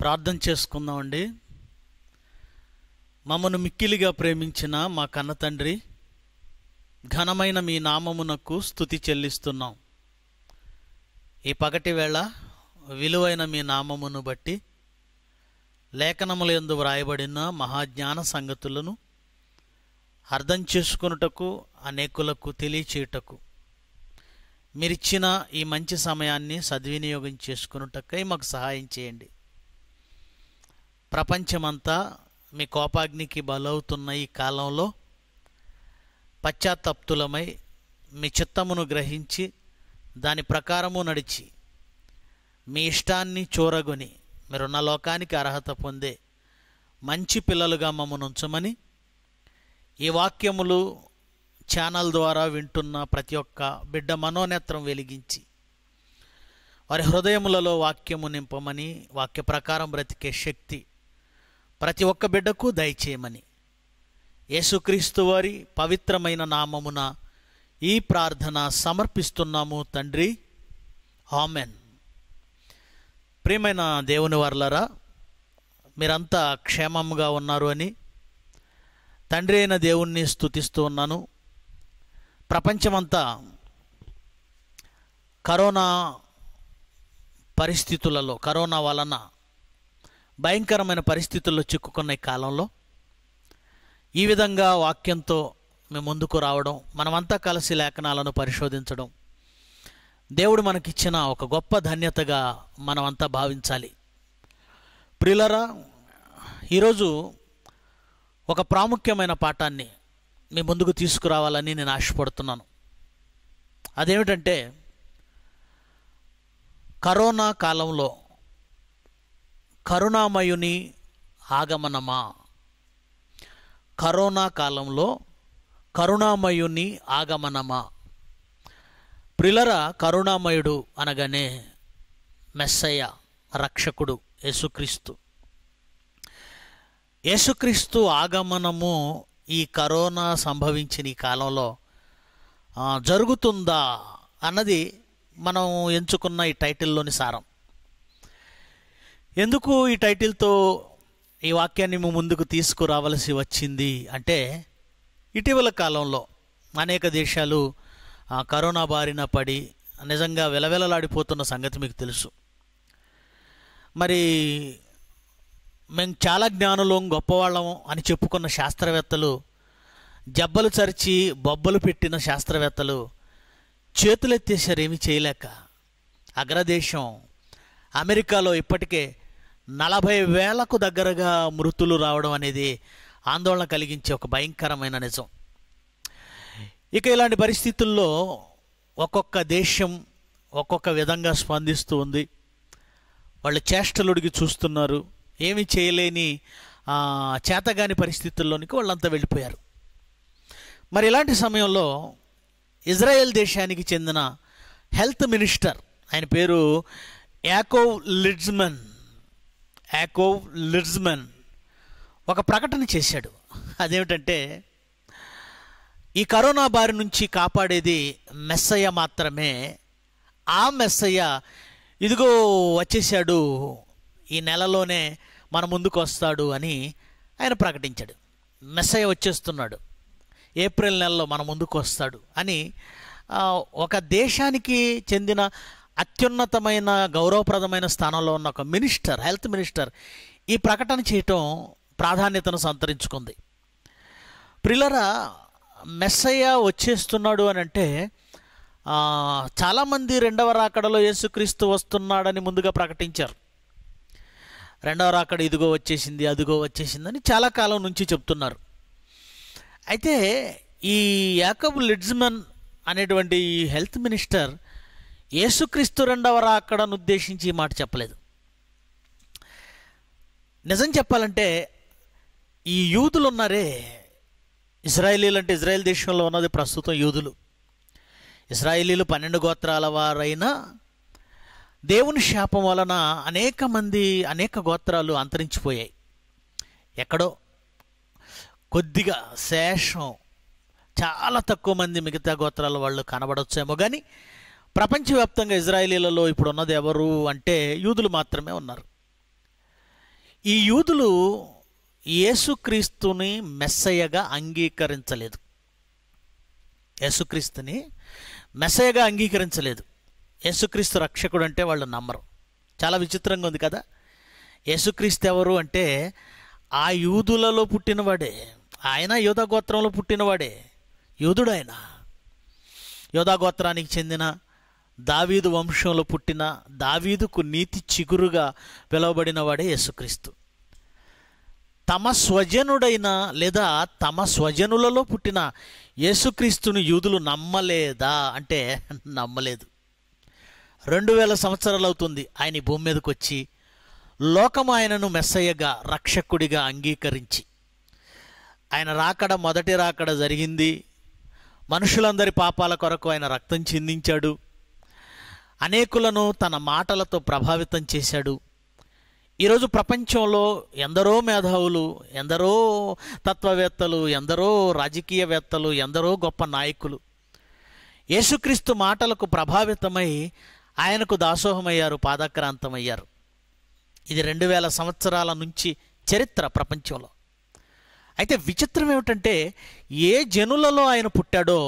ప్రార్థన చేసుకుందామండి మమ్మను మిక్కిలిగా ప్రేమించిన మా కన్న తండ్రి ఘనమైన మీ నామమునకు స్థుతి చెల్లిస్తున్నాం ఈ పగటి వేళ విలువైన మీ నామమును బట్టి లేఖనముల ఎందు వ్రాయబడిన మహాజ్ఞాన సంగతులను అర్థం చేసుకున్నటకు అనేకులకు తెలియచేయుటకు మీరిచ్చిన ఈ మంచి సమయాన్ని సద్వినియోగం చేసుకున్నటకై మాకు సహాయం చేయండి ప్రపంచమంతా మీ కోపాగ్నికి బలవుతున్న ఈ కాలంలో పశ్చాత్తప్తులమై మీ చిత్తమును గ్రహించి దాని ప్రకారము నడిచి మీ ఇష్టాన్ని చూరగొని మీరున్న లోకానికి అర్హత పొందే మంచి పిల్లలుగా మమ్మను ఉంచమని ఈ వాక్యములు ఛానల్ ద్వారా వింటున్న ప్రతి ఒక్క బిడ్డ మనోనేత్రం వెలిగించి వారి హృదయములలో వాక్యము నింపమని వాక్య ప్రకారం బ్రతికే శక్తి ప్రతి ఒక్క బిడ్డకు దయచేయమని యేసుక్రీస్తు వారి పవిత్రమైన నామమున ఈ ప్రార్థన సమర్పిస్తున్నాము తండ్రి ఆమెన్ ప్రియమైన దేవుని వర్లరా మీరంతా క్షేమంగా ఉన్నారు అని తండ్రి అయిన దేవుణ్ణి స్థుతిస్తూ ఉన్నాను ప్రపంచమంతా కరోనా పరిస్థితులలో కరోనా వలన భయంకరమైన పరిస్థితుల్లో చిక్కుకున్న ఈ కాలంలో ఈ విధంగా వాక్యంతో మేము ముందుకు రావడం మనమంతా కలిసి లేఖనాలను పరిశోధించడం దేవుడు మనకిచ్చిన ఒక గొప్ప ధన్యతగా మనమంతా భావించాలి ప్రిలరా ఈరోజు ఒక ప్రాముఖ్యమైన పాఠాన్ని మీ ముందుకు తీసుకురావాలని నేను ఆశపడుతున్నాను అదేమిటంటే కరోనా కాలంలో కరుణామయుని ఆగమనమా కరోనా కాలంలో కరుణామయుని ఆగమనమా ప్రిలర కరుణామయుడు అనగానే మెస్సయ్య రక్షకుడు యేసుక్రీస్తు యేసుక్రీస్తు ఆగమనము ఈ కరోనా సంభవించిన ఈ కాలంలో జరుగుతుందా అన్నది మనం ఎంచుకున్న ఈ టైటిల్లోని సారం ఎందుకు ఈ టైటిల్తో ఈ వాక్యాన్ని ముందుకు తీసుకురావలసి వచ్చింది అంటే ఇటీవల కాలంలో అనేక దేశాలు కరోనా బారిన పడి నిజంగా వెలవెలలాడిపోతున్న సంగతి మీకు తెలుసు మరి మేము చాలా జ్ఞానులం గొప్పవాళ్ళం అని చెప్పుకున్న శాస్త్రవేత్తలు జబ్బలు చరిచి బొబ్బలు పెట్టిన శాస్త్రవేత్తలు చేతులెత్తేసారు ఏమీ చేయలేక అగ్రదేశం అమెరికాలో ఇప్పటికే నలభై వేలకు దగ్గరగా మృతులు రావడం అనేది ఆందోళన కలిగించే ఒక భయంకరమైన నిజం ఇక ఇలాంటి పరిస్థితుల్లో ఒక్కొక్క దేశం ఒక్కొక్క విధంగా స్పందిస్తూ ఉంది వాళ్ళు చేష్టలుడికి చూస్తున్నారు ఏమి చేయలేని చేతగాని పరిస్థితుల్లోనికి వాళ్ళంతా వెళ్ళిపోయారు మరి ఇలాంటి సమయంలో ఇజ్రాయెల్ దేశానికి చెందిన హెల్త్ మినిస్టర్ ఆయన పేరు యాకోవ్ లిడ్జ్మన్ యాకోవ్ లిడ్స్మన్ ఒక ప్రకటన చేశాడు అదేమిటంటే ఈ కరోనా బారి నుంచి కాపాడేది మెస్సయ్య మాత్రమే ఆ మెస్సయ్య ఇదిగో వచ్చేసాడు ఈ నెలలోనే మన ముందుకు వస్తాడు అని ఆయన ప్రకటించాడు మెస్సయ్య వచ్చేస్తున్నాడు ఏప్రిల్ నెలలో మన ముందుకు వస్తాడు అని ఒక దేశానికి చెందిన అత్యున్నతమైన గౌరవప్రదమైన స్థానంలో ఉన్న ఒక మినిస్టర్ హెల్త్ మినిస్టర్ ఈ ప్రకటన చేయటం ప్రాధాన్యతను సంతరించుకుంది ప్రిలరా మెస్సయ్య వచ్చేస్తున్నాడు అని అంటే చాలామంది రెండవ రాకడలో యేసుక్రీస్తు వస్తున్నాడని ముందుగా ప్రకటించారు రెండవ రాకడ ఇదిగో వచ్చేసింది అదిగో వచ్చేసిందని చాలా కాలం నుంచి చెప్తున్నారు అయితే ఈ యాకబ్ లిడ్జ్మన్ అనేటువంటి హెల్త్ మినిస్టర్ యేసుక్రీస్తు రెండవ రాకడను ఉద్దేశించి ఈ మాట చెప్పలేదు నిజం చెప్పాలంటే ఈ యూదులు ఉన్నారే ఇజ్రాయేలీలు అంటే ఇజ్రాయెల్ దేశంలో ఉన్నది ప్రస్తుతం యూదులు ఇజ్రాయేలీలు పన్నెండు గోత్రాల వారైనా దేవుని శాపం వలన అనేక మంది అనేక గోత్రాలు అంతరించిపోయాయి ఎక్కడో కొద్దిగా శేషం చాలా తక్కువ మంది మిగతా గోత్రాల వాళ్ళు కనబడొచ్చేమో కానీ ప్రపంచవ్యాప్తంగా ఇజ్రాయేలీలలో ఇప్పుడు ఉన్నది ఎవరు అంటే యూదులు మాత్రమే ఉన్నారు ఈ యూదులు యేసుక్రీస్తుని మెస్సయ్యగా అంగీకరించలేదు యేసుక్రీస్తుని మెస్సయ్యగా అంగీకరించలేదు యేసుక్రీస్తు రక్షకుడు అంటే వాళ్ళు నమ్మరు చాలా విచిత్రంగా ఉంది కదా యేసుక్రీస్తు ఎవరు అంటే ఆ యూదులలో పుట్టినవాడే ఆయన యోధా గోత్రంలో పుట్టినవాడే యూదుడు ఆయన యోధా గోత్రానికి చెందిన దావీదు వంశంలో పుట్టిన దావీదుకు నీతి చిగురుగా పిలువబడిన వాడే యేసుక్రీస్తు తమ స్వజనుడైన లేదా తమ స్వజనులలో పుట్టిన యేసుక్రీస్తుని యూదులు నమ్మలేదా అంటే నమ్మలేదు రెండు వేల సంవత్సరాలు అవుతుంది ఆయన భూమి మీదకి వచ్చి లోకం ఆయనను మెస్సయ్యగా రక్షకుడిగా అంగీకరించి ఆయన రాకడ మొదటి రాకడ జరిగింది మనుషులందరి పాపాల కొరకు ఆయన రక్తం చిందించాడు అనేకులను తన మాటలతో ప్రభావితం చేశాడు ఈరోజు ప్రపంచంలో ఎందరో మేధావులు ఎందరో తత్వవేత్తలు ఎందరో రాజకీయవేత్తలు ఎందరో గొప్ప నాయకులు యేసుక్రీస్తు మాటలకు ప్రభావితమై ఆయనకు దాసోహమయ్యారు పాదక్రాంతమయ్యారు ఇది రెండు వేల సంవత్సరాల నుంచి చరిత్ర ప్రపంచంలో అయితే విచిత్రం ఏమిటంటే ఏ జనులలో ఆయన పుట్టాడో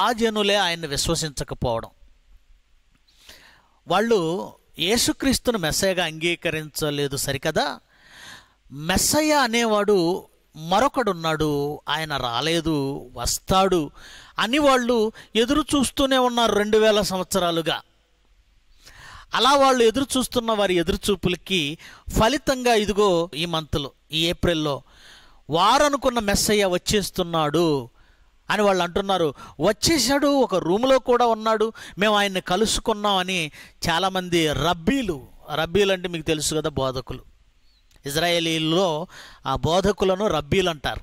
ఆ జనులే ఆయన్ని విశ్వసించకపోవడం వాళ్ళు యేసుక్రీస్తును మెస్సయగా అంగీకరించలేదు సరికదా మెస్సయ అనేవాడు మరొకడున్నాడు ఆయన రాలేదు వస్తాడు అని వాళ్ళు ఎదురు చూస్తూనే ఉన్నారు రెండు వేల సంవత్సరాలుగా అలా వాళ్ళు ఎదురు చూస్తున్న వారి ఎదురు చూపులకి ఫలితంగా ఇదిగో ఈ మంత్లో ఈ ఏప్రిల్లో వారనుకున్న మెస్సయ్య వచ్చేస్తున్నాడు అని వాళ్ళు అంటున్నారు వచ్చేసాడు ఒక రూమ్లో కూడా ఉన్నాడు మేము ఆయన్ని కలుసుకున్నామని చాలామంది రబ్బీలు రబ్బీలు అంటే మీకు తెలుసు కదా బోధకులు ఇజ్రాయేలీలో ఆ బోధకులను రబ్బీలు అంటారు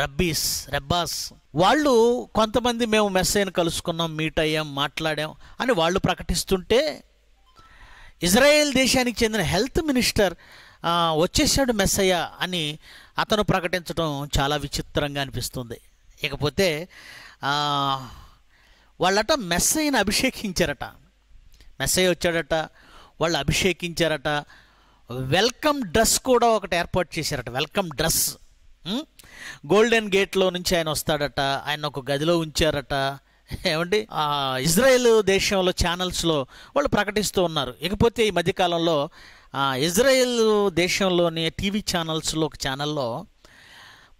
రబ్బీస్ రెబ్బాస్ వాళ్ళు కొంతమంది మేము అయిన కలుసుకున్నాం మీట్ అయ్యాం మాట్లాడాం అని వాళ్ళు ప్రకటిస్తుంటే ఇజ్రాయెల్ దేశానికి చెందిన హెల్త్ మినిస్టర్ వచ్చేసాడు అయ్యా అని అతను ప్రకటించడం చాలా విచిత్రంగా అనిపిస్తుంది ఇకపోతే వాళ్ళట మెస్సయ్యను అభిషేకించారట మెస్సయ్య వచ్చాడట వాళ్ళు అభిషేకించారట వెల్కమ్ డ్రెస్ కూడా ఒకటి ఏర్పాటు చేశారట వెల్కమ్ డ్రెస్ గోల్డెన్ గేట్లో నుంచి ఆయన వస్తాడట ఆయన ఒక గదిలో ఉంచారట ఏమండి ఇజ్రాయెల్ దేశంలో ఛానల్స్లో వాళ్ళు ప్రకటిస్తూ ఉన్నారు ఇకపోతే ఈ మధ్యకాలంలో ఇజ్రాయెల్ దేశంలోని టీవీ ఛానల్స్లో ఒక ఛానల్లో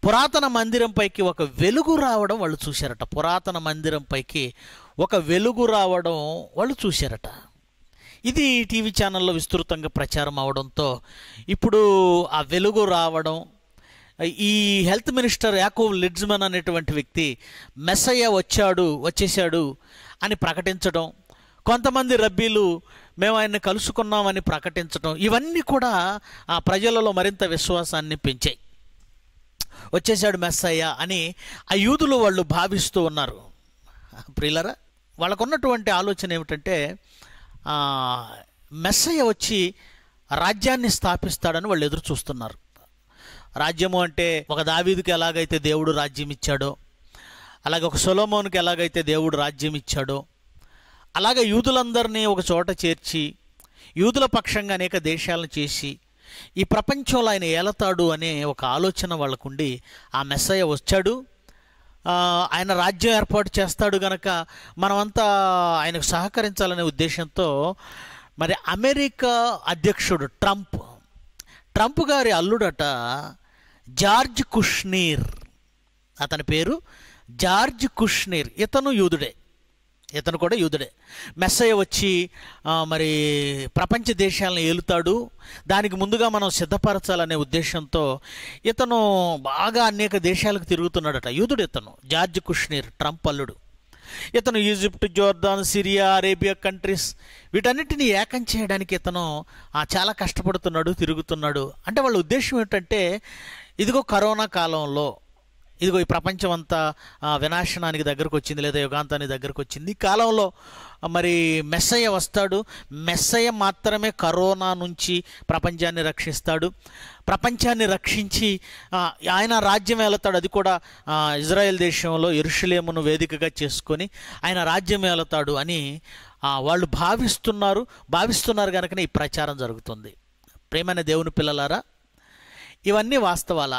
పురాతన మందిరంపైకి ఒక వెలుగు రావడం వాళ్ళు చూశారట పురాతన మందిరంపైకి ఒక వెలుగు రావడం వాళ్ళు చూశారట ఇది టీవీ ఛానల్లో విస్తృతంగా ప్రచారం అవడంతో ఇప్పుడు ఆ వెలుగు రావడం ఈ హెల్త్ మినిస్టర్ యాకోవ్ లిడ్జ్మన్ అనేటువంటి వ్యక్తి మెస్సయ్య వచ్చాడు వచ్చేసాడు అని ప్రకటించడం కొంతమంది రబ్బీలు మేము ఆయన్ని కలుసుకున్నామని ప్రకటించడం ఇవన్నీ కూడా ఆ ప్రజలలో మరింత విశ్వాసాన్ని పెంచాయి వచ్చేసాడు మెస్సయ్య అని ఆ యూదులు వాళ్ళు భావిస్తూ ఉన్నారు ప్రియులరా వాళ్ళకున్నటువంటి ఆలోచన ఏమిటంటే మెస్సయ్య వచ్చి రాజ్యాన్ని స్థాపిస్తాడని వాళ్ళు ఎదురు చూస్తున్నారు రాజ్యము అంటే ఒక దావీదుకి ఎలాగైతే దేవుడు రాజ్యం ఇచ్చాడో అలాగే ఒక సులోమోన్కి ఎలాగైతే దేవుడు రాజ్యం ఇచ్చాడో అలాగే యూదులందరినీ ఒక చోట చేర్చి యూదుల పక్షంగా అనేక దేశాలను చేసి ఈ ప్రపంచంలో ఆయన ఏలతాడు అనే ఒక ఆలోచన వాళ్ళకుండి ఆ మెస్సయ్య వచ్చాడు ఆయన రాజ్యం ఏర్పాటు చేస్తాడు గనక మనమంతా ఆయనకు సహకరించాలనే ఉద్దేశంతో మరి అమెరికా అధ్యక్షుడు ట్రంప్ ట్రంప్ గారి అల్లుడట జార్జ్ కుష్నీర్ అతని పేరు జార్జ్ కుష్నీర్ ఇతను యూదుడే ఇతను కూడా యూదుడే మెస్సయ్య వచ్చి మరి ప్రపంచ దేశాలను ఏలుతాడు దానికి ముందుగా మనం సిద్ధపరచాలనే ఉద్దేశంతో ఇతను బాగా అనేక దేశాలకు తిరుగుతున్నాడట యూదుడు ఇతను జార్జ్ కుష్నీర్ ట్రంప్ అల్లుడు ఇతను Egypt Jordan Syria Arabia countries వీటన్నిటినీ ఏకం చేయడానికి ఇతను చాలా కష్టపడుతున్నాడు తిరుగుతున్నాడు అంటే వాళ్ళ ఉద్దేశం ఏంటంటే ఇదిగో కరోనా కాలంలో ఇదిగో ఈ ప్రపంచం అంతా వినాశనానికి దగ్గరకు వచ్చింది లేదా యుగాంతానికి దగ్గరకు వచ్చింది కాలంలో మరి మెస్సయ్య వస్తాడు మెస్సయ్య మాత్రమే కరోనా నుంచి ప్రపంచాన్ని రక్షిస్తాడు ప్రపంచాన్ని రక్షించి ఆయన రాజ్యం వెళతాడు అది కూడా ఇజ్రాయెల్ దేశంలో ఎరుషులేమును వేదికగా చేసుకొని ఆయన రాజ్యం వెళతాడు అని వాళ్ళు భావిస్తున్నారు భావిస్తున్నారు కనుకనే ఈ ప్రచారం జరుగుతుంది ప్రేమైన దేవుని పిల్లలారా ఇవన్నీ వాస్తవాల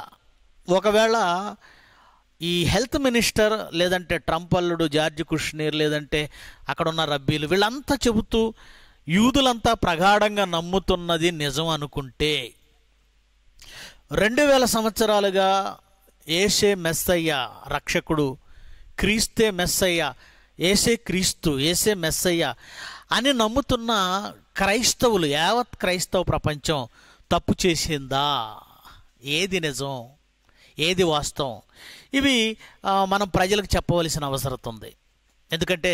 ఒకవేళ ఈ హెల్త్ మినిస్టర్ లేదంటే ట్రంప్ అల్లుడు జార్జ్ కుష్నీర్ లేదంటే అక్కడ ఉన్న రబ్బీలు వీళ్ళంతా చెబుతూ యూదులంతా ప్రగాఢంగా నమ్ముతున్నది నిజం అనుకుంటే రెండు వేల సంవత్సరాలుగా ఏసే మెస్సయ్య రక్షకుడు క్రీస్తే మెస్సయ్య ఏసే క్రీస్తు ఏసే మెస్సయ్య అని నమ్ముతున్న క్రైస్తవులు యావత్ క్రైస్తవ ప్రపంచం తప్పు చేసిందా ఏది నిజం ఏది వాస్తవం ఇవి మనం ప్రజలకు చెప్పవలసిన అవసరం ఉంది ఎందుకంటే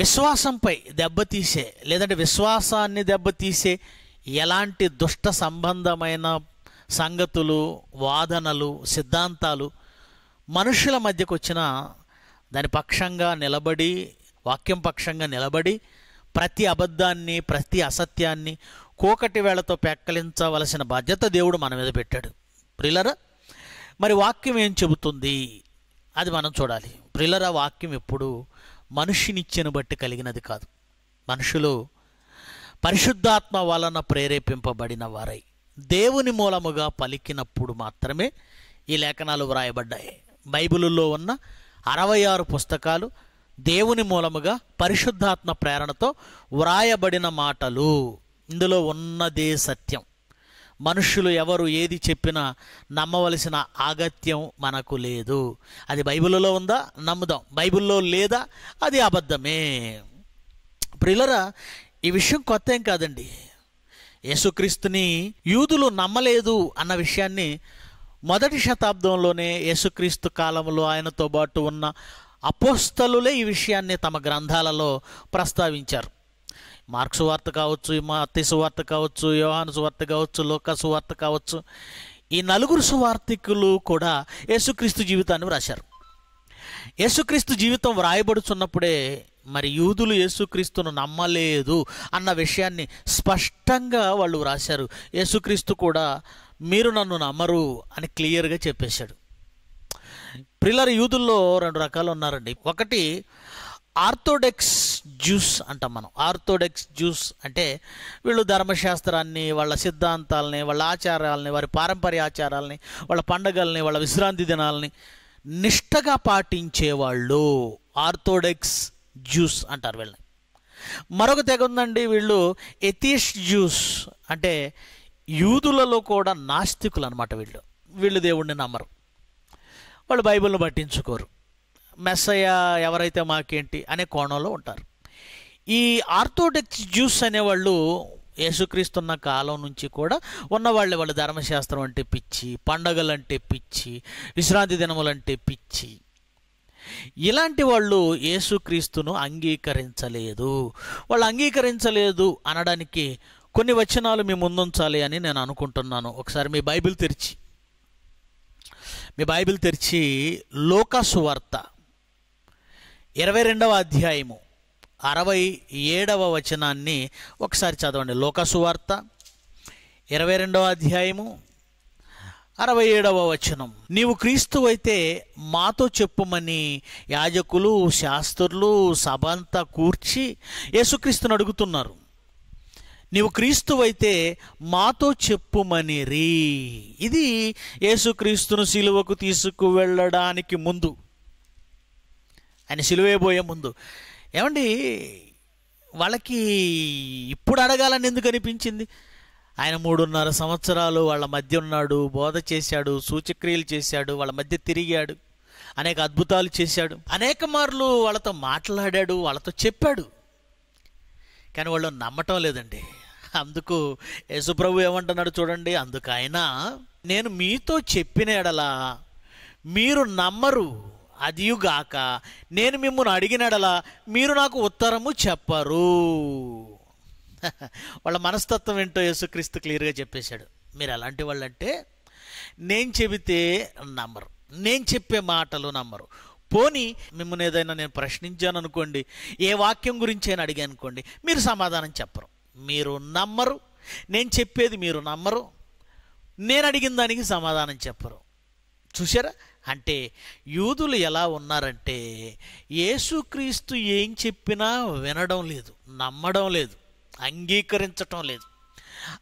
విశ్వాసంపై దెబ్బతీసే లేదంటే విశ్వాసాన్ని దెబ్బతీసే ఎలాంటి దుష్ట సంబంధమైన సంగతులు వాదనలు సిద్ధాంతాలు మనుషుల మధ్యకు వచ్చిన దాని పక్షంగా నిలబడి వాక్యం పక్షంగా నిలబడి ప్రతి అబద్ధాన్ని ప్రతి అసత్యాన్ని కోకటి వేళతో పెక్కలించవలసిన బాధ్యత దేవుడు మన మీద పెట్టాడు ప్రిలరా మరి వాక్యం ఏం చెబుతుంది అది మనం చూడాలి ప్రిల్లర వాక్యం ఎప్పుడు మనుషునిచ్చను బట్టి కలిగినది కాదు మనుషులు పరిశుద్ధాత్మ వలన ప్రేరేపింపబడిన వారై దేవుని మూలముగా పలికినప్పుడు మాత్రమే ఈ లేఖనాలు వ్రాయబడ్డాయి బైబిలులో ఉన్న అరవై ఆరు పుస్తకాలు దేవుని మూలముగా పరిశుద్ధాత్మ ప్రేరణతో వ్రాయబడిన మాటలు ఇందులో ఉన్నదే సత్యం మనుషులు ఎవరు ఏది చెప్పినా నమ్మవలసిన ఆగత్యం మనకు లేదు అది బైబిల్లో ఉందా నమ్ముదాం బైబిల్లో లేదా అది అబద్ధమే ప్రిలరా ఈ విషయం కొత్త ఏం కాదండి యేసుక్రీస్తుని యూదులు నమ్మలేదు అన్న విషయాన్ని మొదటి శతాబ్దంలోనే యేసుక్రీస్తు కాలంలో ఆయనతో పాటు ఉన్న అపోస్తలులే ఈ విషయాన్ని తమ గ్రంథాలలో ప్రస్తావించారు మార్క్స్ వార్త కావచ్చు మత్తి సువార్త కావచ్చు యోహాను సువార్త కావచ్చు లోకసు వార్త కావచ్చు ఈ నలుగురు సువార్థికులు కూడా యేసుక్రీస్తు జీవితాన్ని వ్రాశారు యేసుక్రీస్తు జీవితం వ్రాయబడుచున్నప్పుడే మరి యూదులు యేసుక్రీస్తును నమ్మలేదు అన్న విషయాన్ని స్పష్టంగా వాళ్ళు వ్రాశారు యేసుక్రీస్తు కూడా మీరు నన్ను నమ్మరు అని క్లియర్గా చెప్పేశాడు ప్రిల్లర్ యూదుల్లో రెండు రకాలు ఉన్నారండి ఒకటి ఆర్థోడెక్స్ జ్యూస్ అంటాం మనం ఆర్థోడెక్స్ జ్యూస్ అంటే వీళ్ళు ధర్మశాస్త్రాన్ని వాళ్ళ సిద్ధాంతాలని వాళ్ళ ఆచారాలని వారి పారంపర్య ఆచారాలని వాళ్ళ పండగల్ని వాళ్ళ విశ్రాంతి దినాలని నిష్టగా పాటించేవాళ్ళు ఆర్థోడెక్స్ జ్యూస్ అంటారు వీళ్ళని మరొక తెగ ఉందండి వీళ్ళు ఎథీష్ జ్యూస్ అంటే యూదులలో కూడా నాస్తికులు అనమాట వీళ్ళు వీళ్ళు దేవుణ్ణి నమ్మరు వాళ్ళు బైబిల్ను పట్టించుకోరు మెస్సయ్య ఎవరైతే మాకేంటి అనే కోణంలో ఉంటారు ఈ ఆర్థోడెక్స్ జ్యూస్ అనేవాళ్ళు యేసుక్రీస్తున్న కాలం నుంచి కూడా ఉన్నవాళ్ళు వాళ్ళు ధర్మశాస్త్రం అంటే పిచ్చి పండగలంటే పిచ్చి విశ్రాంతి దినములంటే పిచ్చి ఇలాంటి వాళ్ళు యేసుక్రీస్తును అంగీకరించలేదు వాళ్ళు అంగీకరించలేదు అనడానికి కొన్ని వచనాలు మీ ముందుంచాలి అని నేను అనుకుంటున్నాను ఒకసారి మీ బైబిల్ తెరిచి మీ బైబిల్ తెరిచి లోకసువార్త ఇరవై రెండవ అధ్యాయము అరవై ఏడవ వచనాన్ని ఒకసారి చదవండి లోకసువార్త ఇరవై రెండవ అధ్యాయము అరవై ఏడవ వచనం నీవు క్రీస్తు అయితే మాతో చెప్పుమని యాజకులు శాస్త్రులు సభ అంతా కూర్చి యేసుక్రీస్తుని అడుగుతున్నారు నీవు అయితే మాతో చెప్పుమని రీ ఇది యేసుక్రీస్తును సిలువకు తీసుకువెళ్ళడానికి ముందు ఆయన సిలువేయబోయే ముందు ఏమండి వాళ్ళకి ఇప్పుడు అడగాలని ఎందుకు అనిపించింది ఆయన మూడున్నర సంవత్సరాలు వాళ్ళ మధ్య ఉన్నాడు బోధ చేశాడు సూచక్రియలు చేశాడు వాళ్ళ మధ్య తిరిగాడు అనేక అద్భుతాలు చేశాడు అనేక మార్లు వాళ్ళతో మాట్లాడాడు వాళ్ళతో చెప్పాడు కానీ వాళ్ళు నమ్మటం లేదండి అందుకు యశుప్రభు ఏమంటున్నాడు చూడండి అందుకైనా నేను మీతో చెప్పిన ఎడలా మీరు నమ్మరు అదియుగాక నేను మిమ్మల్ని అడిగినడలా మీరు నాకు ఉత్తరము చెప్పరు వాళ్ళ మనస్తత్వం ఏంటో యేసుక్రీస్తు క్లియర్గా చెప్పేశాడు మీరు అలాంటి వాళ్ళంటే నేను చెబితే నమ్మరు నేను చెప్పే మాటలు నమ్మరు పోని మిమ్మల్ని ఏదైనా నేను ప్రశ్నించాను అనుకోండి ఏ వాక్యం గురించి అయినా అడిగాను అనుకోండి మీరు సమాధానం చెప్పరు మీరు నమ్మరు నేను చెప్పేది మీరు నమ్మరు నేను అడిగిన దానికి సమాధానం చెప్పరు చూసారా అంటే యూదులు ఎలా ఉన్నారంటే యేసుక్రీస్తు ఏం చెప్పినా వినడం లేదు నమ్మడం లేదు అంగీకరించటం లేదు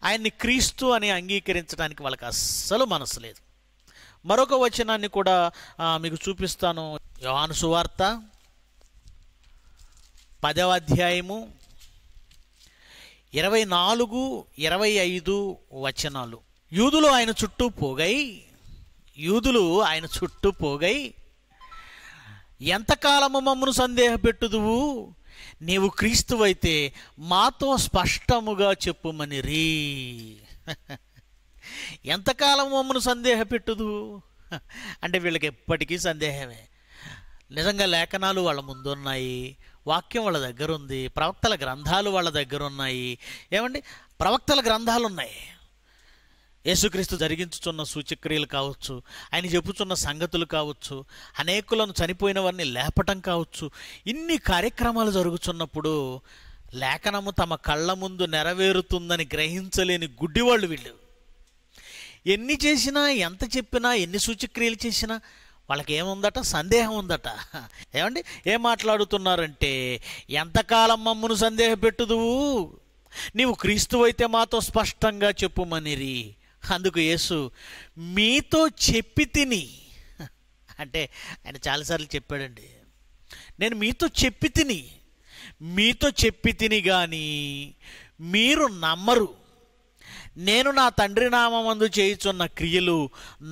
ఆయన్ని క్రీస్తు అని అంగీకరించడానికి వాళ్ళకి అస్సలు మనసు లేదు మరొక వచనాన్ని కూడా మీకు చూపిస్తాను యోహాను సువార్త పదవ అధ్యాయము ఇరవై నాలుగు ఇరవై ఐదు వచనాలు యూదులు ఆయన చుట్టూ పోగై యూదులు ఆయన చుట్టూ పోగై ఎంతకాలము మమ్మను సందేహపెట్టుదువు నీవు క్రీస్తువైతే మాతో స్పష్టముగా చెప్పుమని రీ ఎంతకాలం మమ్మను సందేహపెట్టుదు అంటే వీళ్ళకి ఎప్పటికీ సందేహమే నిజంగా లేఖనాలు వాళ్ళ ముందున్నాయి వాక్యం వాళ్ళ దగ్గర ఉంది ప్రవక్తల గ్రంథాలు వాళ్ళ దగ్గర ఉన్నాయి ఏమండి ప్రవక్తల గ్రంథాలు ఉన్నాయి యేసుక్రీస్తు జరిగించుచున్న సూచక్రియలు కావచ్చు ఆయన చెబుతున్న సంగతులు కావచ్చు అనేకులను చనిపోయిన వారిని లేపటం కావచ్చు ఇన్ని కార్యక్రమాలు జరుగుతున్నప్పుడు లేఖనము తమ కళ్ళ ముందు నెరవేరుతుందని గ్రహించలేని గుడ్డివాళ్ళు వీళ్ళు ఎన్ని చేసినా ఎంత చెప్పినా ఎన్ని సూచక్రియలు చేసినా వాళ్ళకి ఏముందట సందేహం ఉందట ఏమండి ఏం మాట్లాడుతున్నారంటే ఎంతకాలం మమ్మను సందేహపెట్టుదువు నీవు క్రీస్తువైతే మాతో స్పష్టంగా చెప్పుమనిరి అందుకు యేసు మీతో చెప్పి తిని అంటే ఆయన చాలాసార్లు చెప్పాడండి నేను మీతో చెప్పి తిని మీతో చెప్పి తిని కానీ మీరు నమ్మరు నేను నా తండ్రి నామందు చేయుచున్న క్రియలు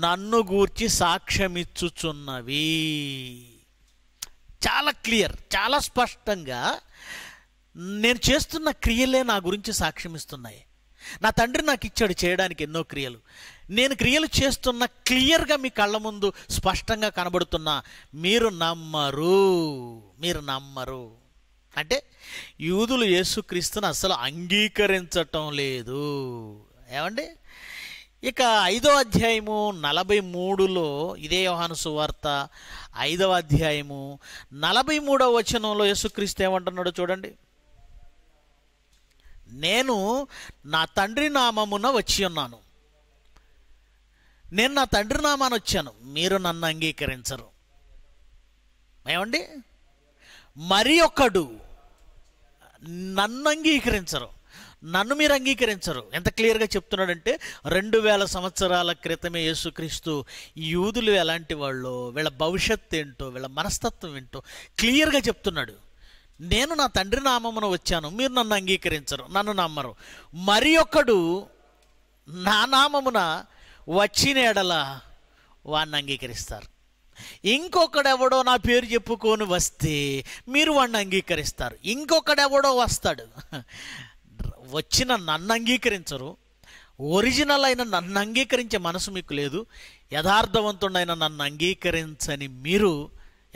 నన్ను గూర్చి సాక్ష్యమిచ్చుచున్నవి చాలా క్లియర్ చాలా స్పష్టంగా నేను చేస్తున్న క్రియలే నా గురించి సాక్ష్యమిస్తున్నాయి నా తండ్రి నాకు ఇచ్చాడు చేయడానికి ఎన్నో క్రియలు నేను క్రియలు చేస్తున్న క్లియర్గా మీ కళ్ళ ముందు స్పష్టంగా కనబడుతున్నా మీరు నమ్మరు మీరు నమ్మరు అంటే యూదులు యేసుక్రీస్తుని అసలు అంగీకరించటం లేదు ఏమండి ఇక ఐదో అధ్యాయము నలభై మూడులో ఇదే యోహాను సువార్త ఐదవ అధ్యాయము నలభై మూడవ వచనంలో యేసుక్రీస్తు ఏమంటున్నాడో చూడండి నేను నా తండ్రి నామమున వచ్చి ఉన్నాను నేను నా తండ్రి నామాన వచ్చాను మీరు నన్ను అంగీకరించరు ఏమండి మరి ఒకడు నన్ను అంగీకరించరు నన్ను మీరు అంగీకరించరు ఎంత క్లియర్గా చెప్తున్నాడంటే రెండు వేల సంవత్సరాల క్రితమే యేసుక్రీస్తు యూదులు ఎలాంటి వాళ్ళు వీళ్ళ భవిష్యత్తు ఏంటో వీళ్ళ మనస్తత్వం ఏంటో క్లియర్గా చెప్తున్నాడు నేను నా తండ్రి నామమున వచ్చాను మీరు నన్ను అంగీకరించరు నన్ను నమ్మరు మరి ఒకడు నా నామమున వచ్చిన ఎడల వాడిని అంగీకరిస్తారు ఇంకొకడెవడో నా పేరు చెప్పుకొని వస్తే మీరు వాడిని అంగీకరిస్తారు ఇంకొకడెవడో వస్తాడు వచ్చిన నన్ను అంగీకరించరు ఒరిజినల్ అయిన నన్ను అంగీకరించే మనసు మీకు లేదు యథార్థవంతుడైన నన్ను అంగీకరించని మీరు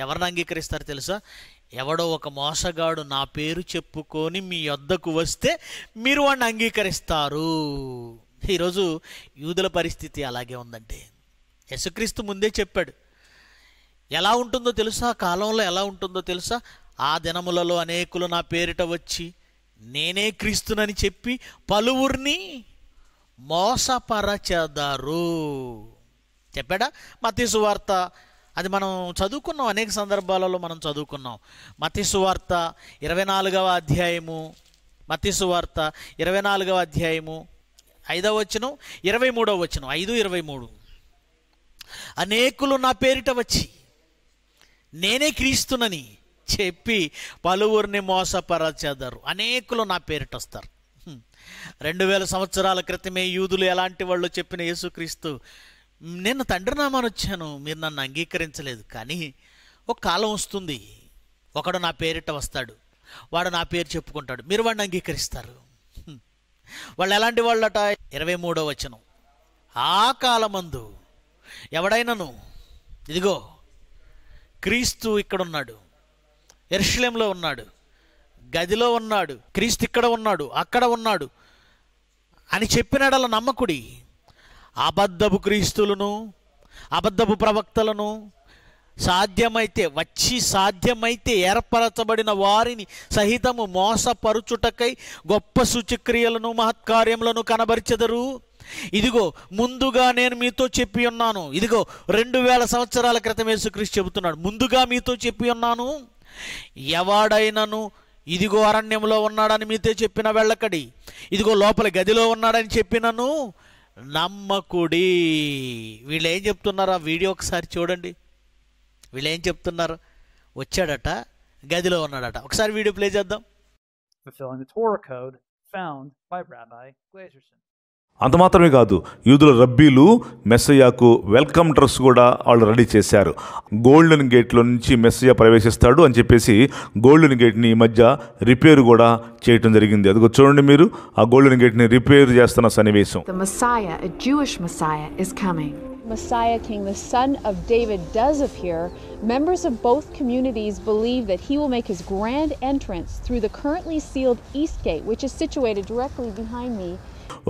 ఎవరిని అంగీకరిస్తారు తెలుసా ఎవడో ఒక మోసగాడు నా పేరు చెప్పుకొని మీ వద్దకు వస్తే మీరు వాడిని అంగీకరిస్తారు ఈరోజు యూదుల పరిస్థితి అలాగే ఉందండి యశుక్రీస్తు ముందే చెప్పాడు ఎలా ఉంటుందో తెలుసా కాలంలో ఎలా ఉంటుందో తెలుసా ఆ దినములలో అనేకులు నా పేరిట వచ్చి నేనే క్రీస్తునని చెప్పి పలువురిని మోసపరచెదారు చెప్పాడా మతీసు వార్త అది మనం చదువుకున్నాం అనేక సందర్భాలలో మనం చదువుకున్నాం మతిసువార్త ఇరవై నాలుగవ అధ్యాయము మతిసువార్త ఇరవై నాలుగవ అధ్యాయము ఐదవ వచనం ఇరవై మూడవ వచనం ఐదు ఇరవై మూడు అనేకులు నా పేరిట వచ్చి నేనే క్రీస్తునని చెప్పి పలువురిని మోసపరచేద్దరు అనేకులు నా పేరిట వస్తారు రెండు వేల సంవత్సరాల క్రితమే యూదులు ఎలాంటి వాళ్ళు చెప్పిన యేసుక్రీస్తు నేను తండ్రి నామాను వచ్చాను మీరు నన్ను అంగీకరించలేదు కానీ ఒక కాలం వస్తుంది ఒకడు నా పేరిట వస్తాడు వాడు నా పేరు చెప్పుకుంటాడు మీరు వాడిని అంగీకరిస్తారు వాళ్ళు ఎలాంటి వాళ్ళట ఇరవై మూడో వచనం ఆ కాలమందు ఎవడైనాను ఇదిగో క్రీస్తు ఇక్కడ ఉన్నాడు ఎర్షలేంలో ఉన్నాడు గదిలో ఉన్నాడు క్రీస్తు ఇక్కడ ఉన్నాడు అక్కడ ఉన్నాడు అని చెప్పినాడలా నమ్మకుడి అబద్ధపు క్రీస్తులను అబద్ధపు ప్రవక్తలను సాధ్యమైతే వచ్చి సాధ్యమైతే ఏర్పరచబడిన వారిని సహితము మోసపరుచుటకై గొప్ప సూచిక్రియలను మహత్కార్యములను కనబరిచెదరు ఇదిగో ముందుగా నేను మీతో చెప్పి ఉన్నాను ఇదిగో రెండు వేల సంవత్సరాల క్రితం యేసుక్రీస్తు చెబుతున్నాడు ముందుగా మీతో చెప్పి ఉన్నాను ఎవడైనను ఇదిగో అరణ్యంలో ఉన్నాడని మీతో చెప్పిన వెళ్ళకడి ఇదిగో లోపల గదిలో ఉన్నాడని చెప్పినను నమ్మకుడి వీళ్ళు ఏం చెప్తున్నారు ఆ వీడియో ఒకసారి చూడండి వీళ్ళు ఏం చెప్తున్నారు వచ్చాడట గదిలో ఉన్నాడట ఒకసారి వీడియో ప్లే చేద్దాం అంత మాత్రమే కాదు యూదుల రబ్బీలు మెస్సయ్యకు వెల్కమ్ డ్రెస్ కూడా వాళ్ళు రెడీ చేశారు గోల్డెన్ గేట్లో నుంచి మెస్సయ్య ప్రవేశిస్తాడు అని చెప్పేసి గోల్డెన్ గేట్ని ఈ మధ్య రిపేర్ కూడా చేయటం జరిగింది అదిగో చూడండి మీరు ఆ గోల్డెన్ గేట్ని రిపేర్ చేస్తున్న సన్నివేశం Messiah King, the son of David, does appear, members of both communities believe that he will make his grand entrance through the currently sealed East Gate, which is situated directly behind me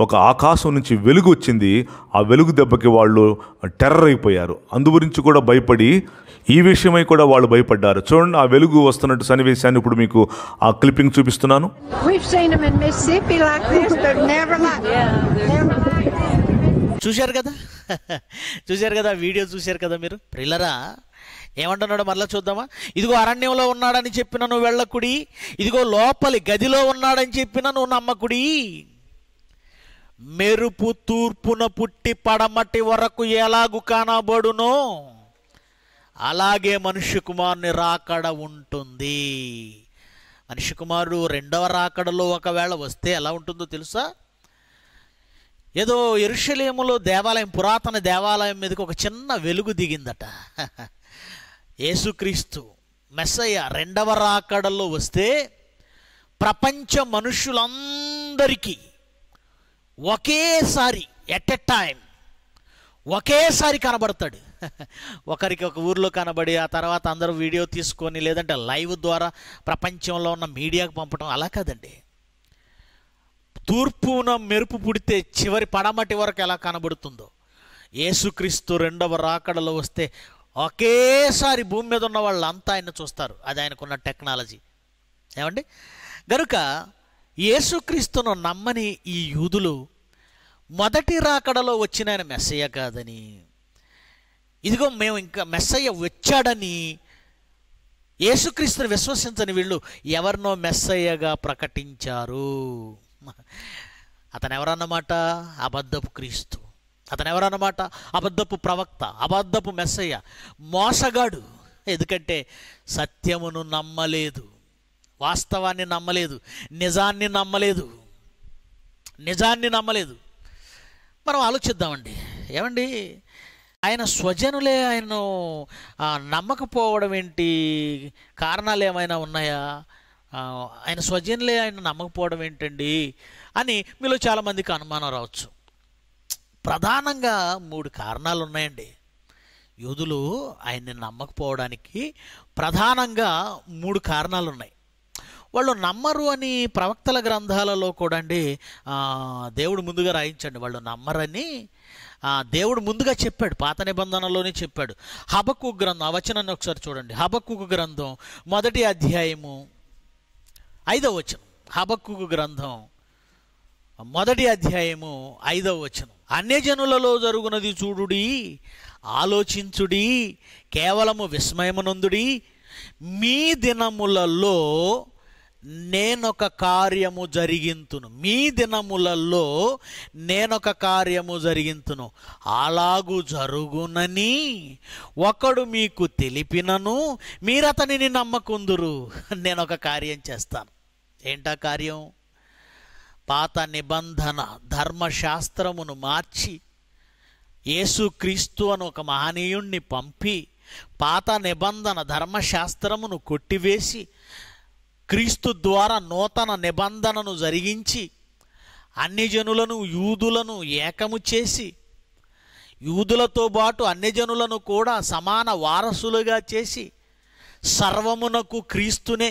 ఒక ఆకాశం నుంచి వెలుగు వచ్చింది ఆ వెలుగు దెబ్బకి వాళ్ళు terror అయిపోయారు అందు గురించి కూడా భయపడి ఈ విషయమై కూడా వాళ్ళు భయపడ్డారు చూడండి ఆ వెలుగు వస్తున్నట్టు సన్నివేశాన్ని ఇప్పుడు మీకు ఆ క్లిప్పింగ్ చూపిస్తున్నాను చూశారు కదా చూశారు కదా వీడియో చూశారు కదా మీరు ప్రిల్లరా ఏమంటున్నాడు మరలా చూద్దామా ఇదిగో అరణ్యంలో ఉన్నాడని చెప్పిన నువ్వు వెళ్ళకుడి ఇదిగో లోపలి గదిలో ఉన్నాడని చెప్పిన నువ్వు నమ్మకుడి మెరుపు తూర్పున పుట్టి పడమటి వరకు ఎలాగు కానబడునో అలాగే మనుష్య కుమారుని రాకడ ఉంటుంది మనిషి కుమారుడు రెండవ రాకడలో ఒకవేళ వస్తే ఎలా ఉంటుందో తెలుసా ఏదో ఎరుషలేములో దేవాలయం పురాతన దేవాలయం మీదకి ఒక చిన్న వెలుగు దిగిందట యేసుక్రీస్తు మెస్సయ్య రెండవ రాకడలో వస్తే ప్రపంచ మనుషులందరికీ ఒకేసారి ఎట్ ఎ టైం ఒకేసారి కనబడతాడు ఒకరికి ఒక ఊర్లో కనబడి ఆ తర్వాత అందరూ వీడియో తీసుకొని లేదంటే లైవ్ ద్వారా ప్రపంచంలో ఉన్న మీడియాకు పంపడం అలా కాదండి తూర్పున మెరుపు పుడితే చివరి పడమటి వరకు ఎలా కనబడుతుందో యేసుక్రీస్తు రెండవ రాకడలో వస్తే ఒకేసారి భూమి మీద ఉన్న వాళ్ళంతా ఆయన చూస్తారు అది ఆయనకున్న టెక్నాలజీ ఏమండి కనుక యేసుక్రీస్తును నమ్మని ఈ యూదులు మొదటి రాకడలో వచ్చిన ఆయన మెస్సయ్య కాదని ఇదిగో మేము ఇంకా మెస్సయ్య వచ్చాడని యేసుక్రీస్తుని విశ్వసించని వీళ్ళు ఎవరినో మెస్సయ్యగా ప్రకటించారు అతను ఎవరన్నమాట అబద్ధపు క్రీస్తు అతను ఎవరన్నమాట అబద్ధపు ప్రవక్త అబద్ధపు మెస్సయ్య మోసగాడు ఎందుకంటే సత్యమును నమ్మలేదు వాస్తవాన్ని నమ్మలేదు నిజాన్ని నమ్మలేదు నిజాన్ని నమ్మలేదు మనం ఆలోచిద్దామండి ఏమండి ఆయన స్వజనులే ఆయనను నమ్మకపోవడం ఏంటి కారణాలు ఏమైనా ఉన్నాయా ఆయన స్వజనులే ఆయన నమ్మకపోవడం ఏంటండి అని మీలో చాలామందికి అనుమానం రావచ్చు ప్రధానంగా మూడు కారణాలు ఉన్నాయండి యోధులు ఆయన్ని నమ్మకపోవడానికి ప్రధానంగా మూడు కారణాలు ఉన్నాయి వాళ్ళు నమ్మరు అని ప్రవక్తల గ్రంథాలలో కూడా అండి దేవుడు ముందుగా రాయించండి వాళ్ళు నమ్మరని దేవుడు ముందుగా చెప్పాడు పాత నిబంధనలోనే చెప్పాడు హబక్కు గ్రంథం ఆ వచనాన్ని ఒకసారి చూడండి హబక్కు గ్రంథం మొదటి అధ్యాయము ఐదవ వచనం హబక్కు గ్రంథం మొదటి అధ్యాయము ఐదవ వచనం అన్యజనులలో జరుగునది చూడుడి ఆలోచించుడి కేవలము విస్మయమునందుడి మీ దినములలో నేనొక కార్యము జరిగింతును మీ దినములలో నేనొక కార్యము జరిగింతును అలాగు జరుగునని ఒకడు మీకు తెలిపినను మీరతనిని నమ్మకుందురు నేనొక కార్యం చేస్తాను ఏంటా కార్యం పాత నిబంధన ధర్మశాస్త్రమును మార్చి యేసుక్రీస్తు అని ఒక మహనీయుణ్ణి పంపి పాత నిబంధన ధర్మశాస్త్రమును కొట్టివేసి క్రీస్తు ద్వారా నూతన నిబంధనను జరిగించి అన్ని జనులను యూదులను ఏకము చేసి యూదులతో పాటు అన్ని జనులను కూడా సమాన వారసులుగా చేసి సర్వమునకు క్రీస్తునే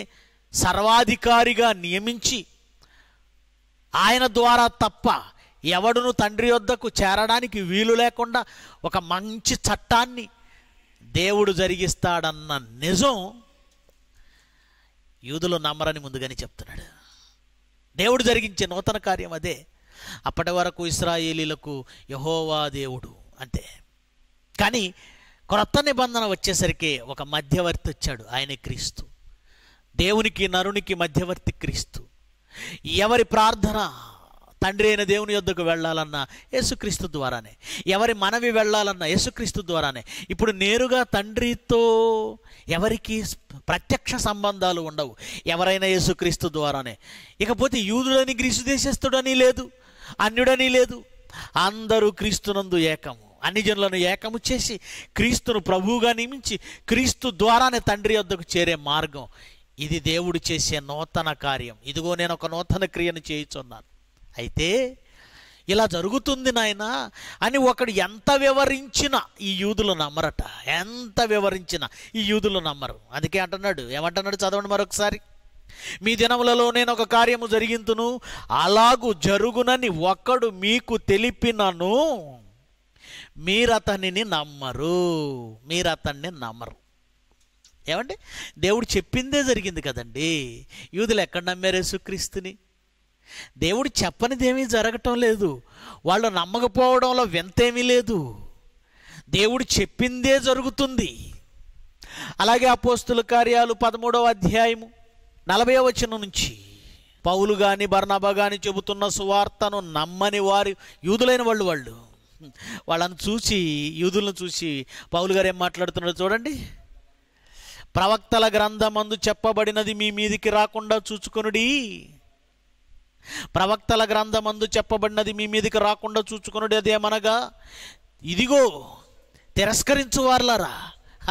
సర్వాధికారిగా నియమించి ఆయన ద్వారా తప్ప ఎవడును తండ్రి వద్దకు చేరడానికి వీలు లేకుండా ఒక మంచి చట్టాన్ని దేవుడు జరిగిస్తాడన్న నిజం యూదులు నమ్మరని ముందుగానే చెప్తున్నాడు దేవుడు జరిగించే నూతన కార్యం అదే అప్పటి వరకు ఇస్రాయేలీలకు యహోవా దేవుడు అంతే కానీ క్రొత్త నిబంధన వచ్చేసరికి ఒక మధ్యవర్తి వచ్చాడు ఆయన క్రీస్తు దేవునికి నరునికి మధ్యవర్తి క్రీస్తు ఎవరి ప్రార్థన తండ్రి అయిన దేవుని యొద్దకు వెళ్ళాలన్నా యేసుక్రీస్తు ద్వారానే ఎవరి మనవి వెళ్ళాలన్నా యేసుక్రీస్తు ద్వారానే ఇప్పుడు నేరుగా తండ్రితో ఎవరికి ప్రత్యక్ష సంబంధాలు ఉండవు ఎవరైనా యేసుక్రీస్తు ద్వారానే ఇకపోతే యూదుడని గ్రీసు దేశస్థుడని లేదు అన్యుడని లేదు అందరూ క్రీస్తునందు ఏకము అన్ని జనులను ఏకము చేసి క్రీస్తును ప్రభువుగా నియమించి క్రీస్తు ద్వారానే తండ్రి వద్దకు చేరే మార్గం ఇది దేవుడు చేసే నూతన కార్యం ఇదిగో నేను ఒక నూతన క్రియను చేయుచున్నాను అయితే ఇలా జరుగుతుంది నాయన అని ఒకడు ఎంత వివరించిన ఈ యూదులు నమ్మరట ఎంత వివరించిన ఈ యూదులు నమ్మరు అందుకే అంటున్నాడు ఏమంటున్నాడు చదవండి మరొకసారి మీ దినములలో నేను ఒక కార్యము జరిగింతును అలాగు జరుగునని ఒకడు మీకు తెలిపినను అతనిని నమ్మరు మీరతన్ని నమ్మరు ఏమంటే దేవుడు చెప్పిందే జరిగింది కదండి యూదులు ఎక్కడ నమ్మారు యేసుక్రీస్తుని దేవుడు చెప్పనిదేమీ జరగటం లేదు వాళ్ళు నమ్మకపోవడంలో వింతేమీ లేదు దేవుడు చెప్పిందే జరుగుతుంది అలాగే అపోస్తుల కార్యాలు పదమూడవ అధ్యాయము నలభై వచ్చిన నుంచి పౌలు కానీ బర్ణబ కానీ చెబుతున్న సువార్తను నమ్మని వారు యూదులైన వాళ్ళు వాళ్ళు వాళ్ళని చూసి యూదులను చూసి పౌలు గారు ఏం మాట్లాడుతున్నాడు చూడండి ప్రవక్తల గ్రంథమందు చెప్పబడినది మీ మీదికి రాకుండా చూచుకొనుడి ప్రవక్తల గ్రంథమందు చెప్పబడినది మీ మీదకి రాకుండా చూచుకున్నది అదేమనగా ఇదిగో తిరస్కరించు వార్లరా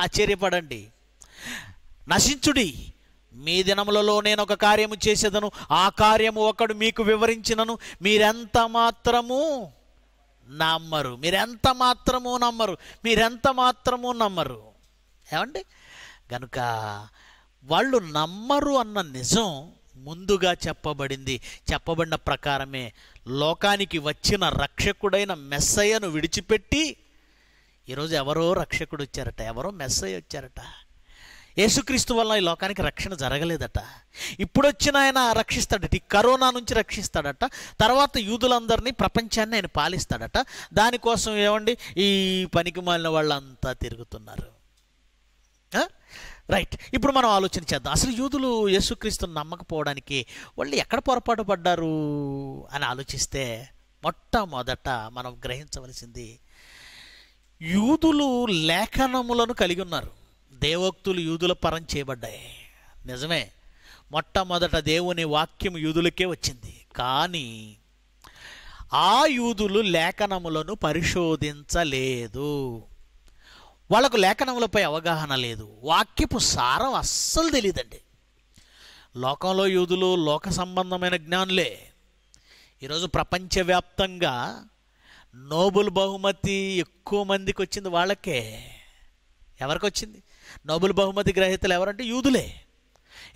ఆశ్చర్యపడండి నశించుడి మీ దినములలో నేను ఒక కార్యము చేసేదను ఆ కార్యము ఒకడు మీకు వివరించినను మీరెంత మాత్రము నమ్మరు మీరెంత మాత్రము నమ్మరు మీరెంత మాత్రము నమ్మరు ఏమండి కనుక వాళ్ళు నమ్మరు అన్న నిజం ముందుగా చెప్పబడింది చెప్పబడిన ప్రకారమే లోకానికి వచ్చిన రక్షకుడైన మెస్సయ్యను విడిచిపెట్టి ఈరోజు ఎవరో రక్షకుడు వచ్చారట ఎవరో మెస్సయ్య వచ్చారట యేసుక్రీస్తు వల్ల ఈ లోకానికి రక్షణ జరగలేదట ఇప్పుడు వచ్చిన ఆయన రక్షిస్తాడట ఈ కరోనా నుంచి రక్షిస్తాడట తర్వాత యూదులందరినీ ప్రపంచాన్ని ఆయన పాలిస్తాడట దానికోసం ఏమండి ఈ పనికి మాలిన వాళ్ళంతా తిరుగుతున్నారు రైట్ ఇప్పుడు మనం ఆలోచన చేద్దాం అసలు యూదులు యేసుక్రీస్తుని నమ్మకపోవడానికి వాళ్ళు ఎక్కడ పొరపాటు పడ్డారు అని ఆలోచిస్తే మొట్టమొదట మనం గ్రహించవలసింది యూదులు లేఖనములను కలిగి ఉన్నారు దేవోక్తులు యూదుల పరం చేయబడ్డాయి నిజమే మొట్టమొదట దేవుని వాక్యం యూదులకే వచ్చింది కానీ ఆ యూదులు లేఖనములను పరిశోధించలేదు వాళ్ళకు లేఖనములపై అవగాహన లేదు వాక్యపు సారం అస్సలు తెలియదండి లోకంలో యూదులు లోక సంబంధమైన జ్ఞానులే ఈరోజు ప్రపంచవ్యాప్తంగా నోబుల్ బహుమతి ఎక్కువ మందికి వచ్చింది వాళ్ళకే ఎవరికి వచ్చింది నోబుల్ బహుమతి గ్రహీతలు ఎవరంటే యూదులే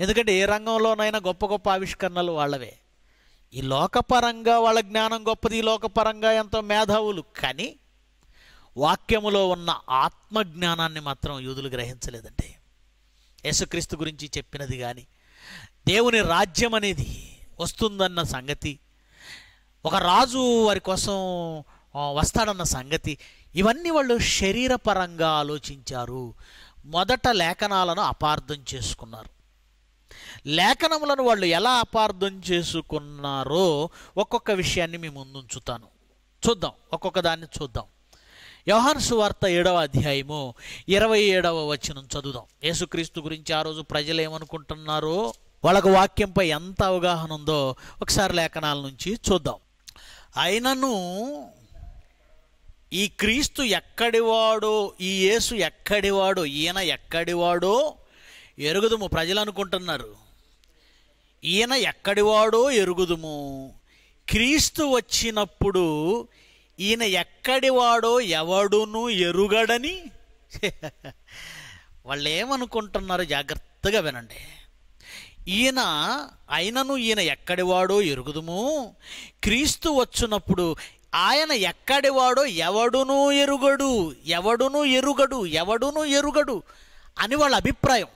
ఎందుకంటే ఏ రంగంలోనైనా గొప్ప గొప్ప ఆవిష్కరణలు వాళ్ళవే ఈ లోకపరంగా వాళ్ళ జ్ఞానం గొప్పది ఈ లోకపరంగా ఎంతో మేధావులు కానీ వాక్యములో ఉన్న ఆత్మజ్ఞానాన్ని మాత్రం యూదులు గ్రహించలేదండి యేసుక్రీస్తు గురించి చెప్పినది కానీ దేవుని రాజ్యం అనేది వస్తుందన్న సంగతి ఒక రాజు వారి కోసం వస్తాడన్న సంగతి ఇవన్నీ వాళ్ళు శరీరపరంగా ఆలోచించారు మొదట లేఖనాలను అపార్థం చేసుకున్నారు లేఖనములను వాళ్ళు ఎలా అపార్థం చేసుకున్నారో ఒక్కొక్క విషయాన్ని మీ ముందుంచుతాను చూద్దాం ఒక్కొక్క దాన్ని చూద్దాం యోహాను సువార్త ఏడవ అధ్యాయము ఇరవై ఏడవ వచనం చదువుదాం యేసుక్రీస్తు గురించి ఆ రోజు ప్రజలు ఏమనుకుంటున్నారో వాళ్ళకు వాక్యంపై ఎంత అవగాహన ఉందో ఒకసారి లేఖనాల నుంచి చూద్దాం అయినను ఈ క్రీస్తు ఎక్కడివాడో ఈ యేసు ఎక్కడివాడో ఈయన ఎక్కడివాడో ఎరుగుదుము ప్రజలు అనుకుంటున్నారు ఈయన ఎక్కడివాడో ఎరుగుదుము క్రీస్తు వచ్చినప్పుడు ఈయన ఎక్కడివాడో ఎవడునూ ఎరుగడని వాళ్ళు ఏమనుకుంటున్నారు జాగ్రత్తగా వినండి ఈయన అయినను ఈయన ఎక్కడివాడో ఎరుగుదుము క్రీస్తు వచ్చినప్పుడు ఆయన ఎక్కడివాడో ఎవడునూ ఎరుగడు ఎవడును ఎరుగడు ఎవడునూ ఎరుగడు అని వాళ్ళ అభిప్రాయం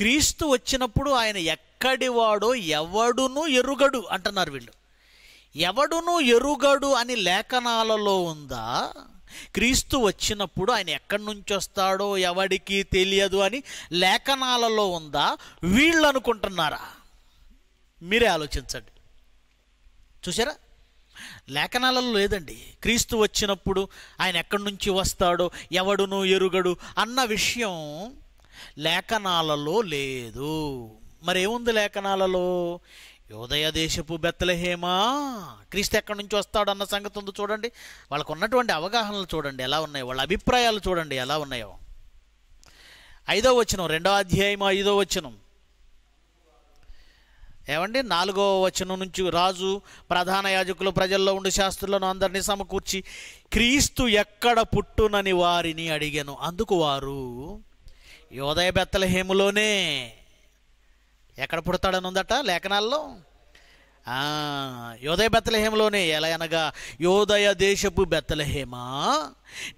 క్రీస్తు వచ్చినప్పుడు ఆయన ఎక్కడివాడో ఎవడునూ ఎరుగడు అంటున్నారు వీళ్ళు ఎవడును ఎరుగడు అని లేఖనాలలో ఉందా క్రీస్తు వచ్చినప్పుడు ఆయన ఎక్కడి నుంచి వస్తాడో ఎవడికి తెలియదు అని లేఖనాలలో ఉందా వీళ్ళు అనుకుంటున్నారా మీరే ఆలోచించండి చూసారా లేఖనాలలో లేదండి క్రీస్తు వచ్చినప్పుడు ఆయన ఎక్కడి నుంచి వస్తాడో ఎవడును ఎరుగడు అన్న విషయం లేఖనాలలో లేదు మరేముంది లేఖనాలలో యోదయ దేశపు బెత్తలహేమా క్రీస్తు ఎక్కడి నుంచి వస్తాడు అన్న సంగతి ఉంది చూడండి వాళ్ళకు ఉన్నటువంటి అవగాహనలు చూడండి ఎలా ఉన్నాయో వాళ్ళ అభిప్రాయాలు చూడండి ఎలా ఉన్నాయో ఐదో వచనం రెండో అధ్యాయం ఐదో వచనం ఏమండి నాలుగో వచనం నుంచి రాజు ప్రధాన యాజకులు ప్రజల్లో ఉండి శాస్త్రులను అందరినీ సమకూర్చి క్రీస్తు ఎక్కడ పుట్టునని వారిని అడిగాను అందుకు వారు యోదయ హేములోనే ఎక్కడ పుడతాడని ఉందట లేఖనాల్లో యోదయ బెత్తలహేమలోనే ఎలా అనగా యోదయ దేశపు బెత్తలహేమా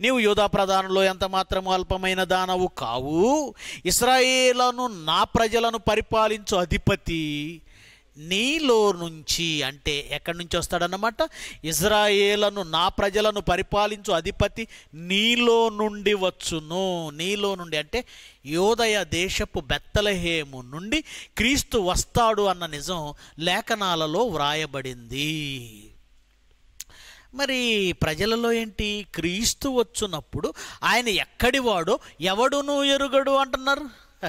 నీవు యోధా ప్రధానంలో ఎంత మాత్రము అల్పమైన దానవు కావు ఇస్రాయేలను నా ప్రజలను పరిపాలించు అధిపతి నీలో నుంచి అంటే ఎక్కడి నుంచి వస్తాడన్నమాట ఇజ్రాయేలను నా ప్రజలను పరిపాలించు అధిపతి నీలో నుండి వచ్చును నీలో నుండి అంటే యోదయ దేశపు బెత్తలహేము నుండి క్రీస్తు వస్తాడు అన్న నిజం లేఖనాలలో వ్రాయబడింది మరి ప్రజలలో ఏంటి క్రీస్తు వచ్చినప్పుడు ఆయన ఎక్కడివాడో ఎవడునూ ఎరుగడు అంటున్నారు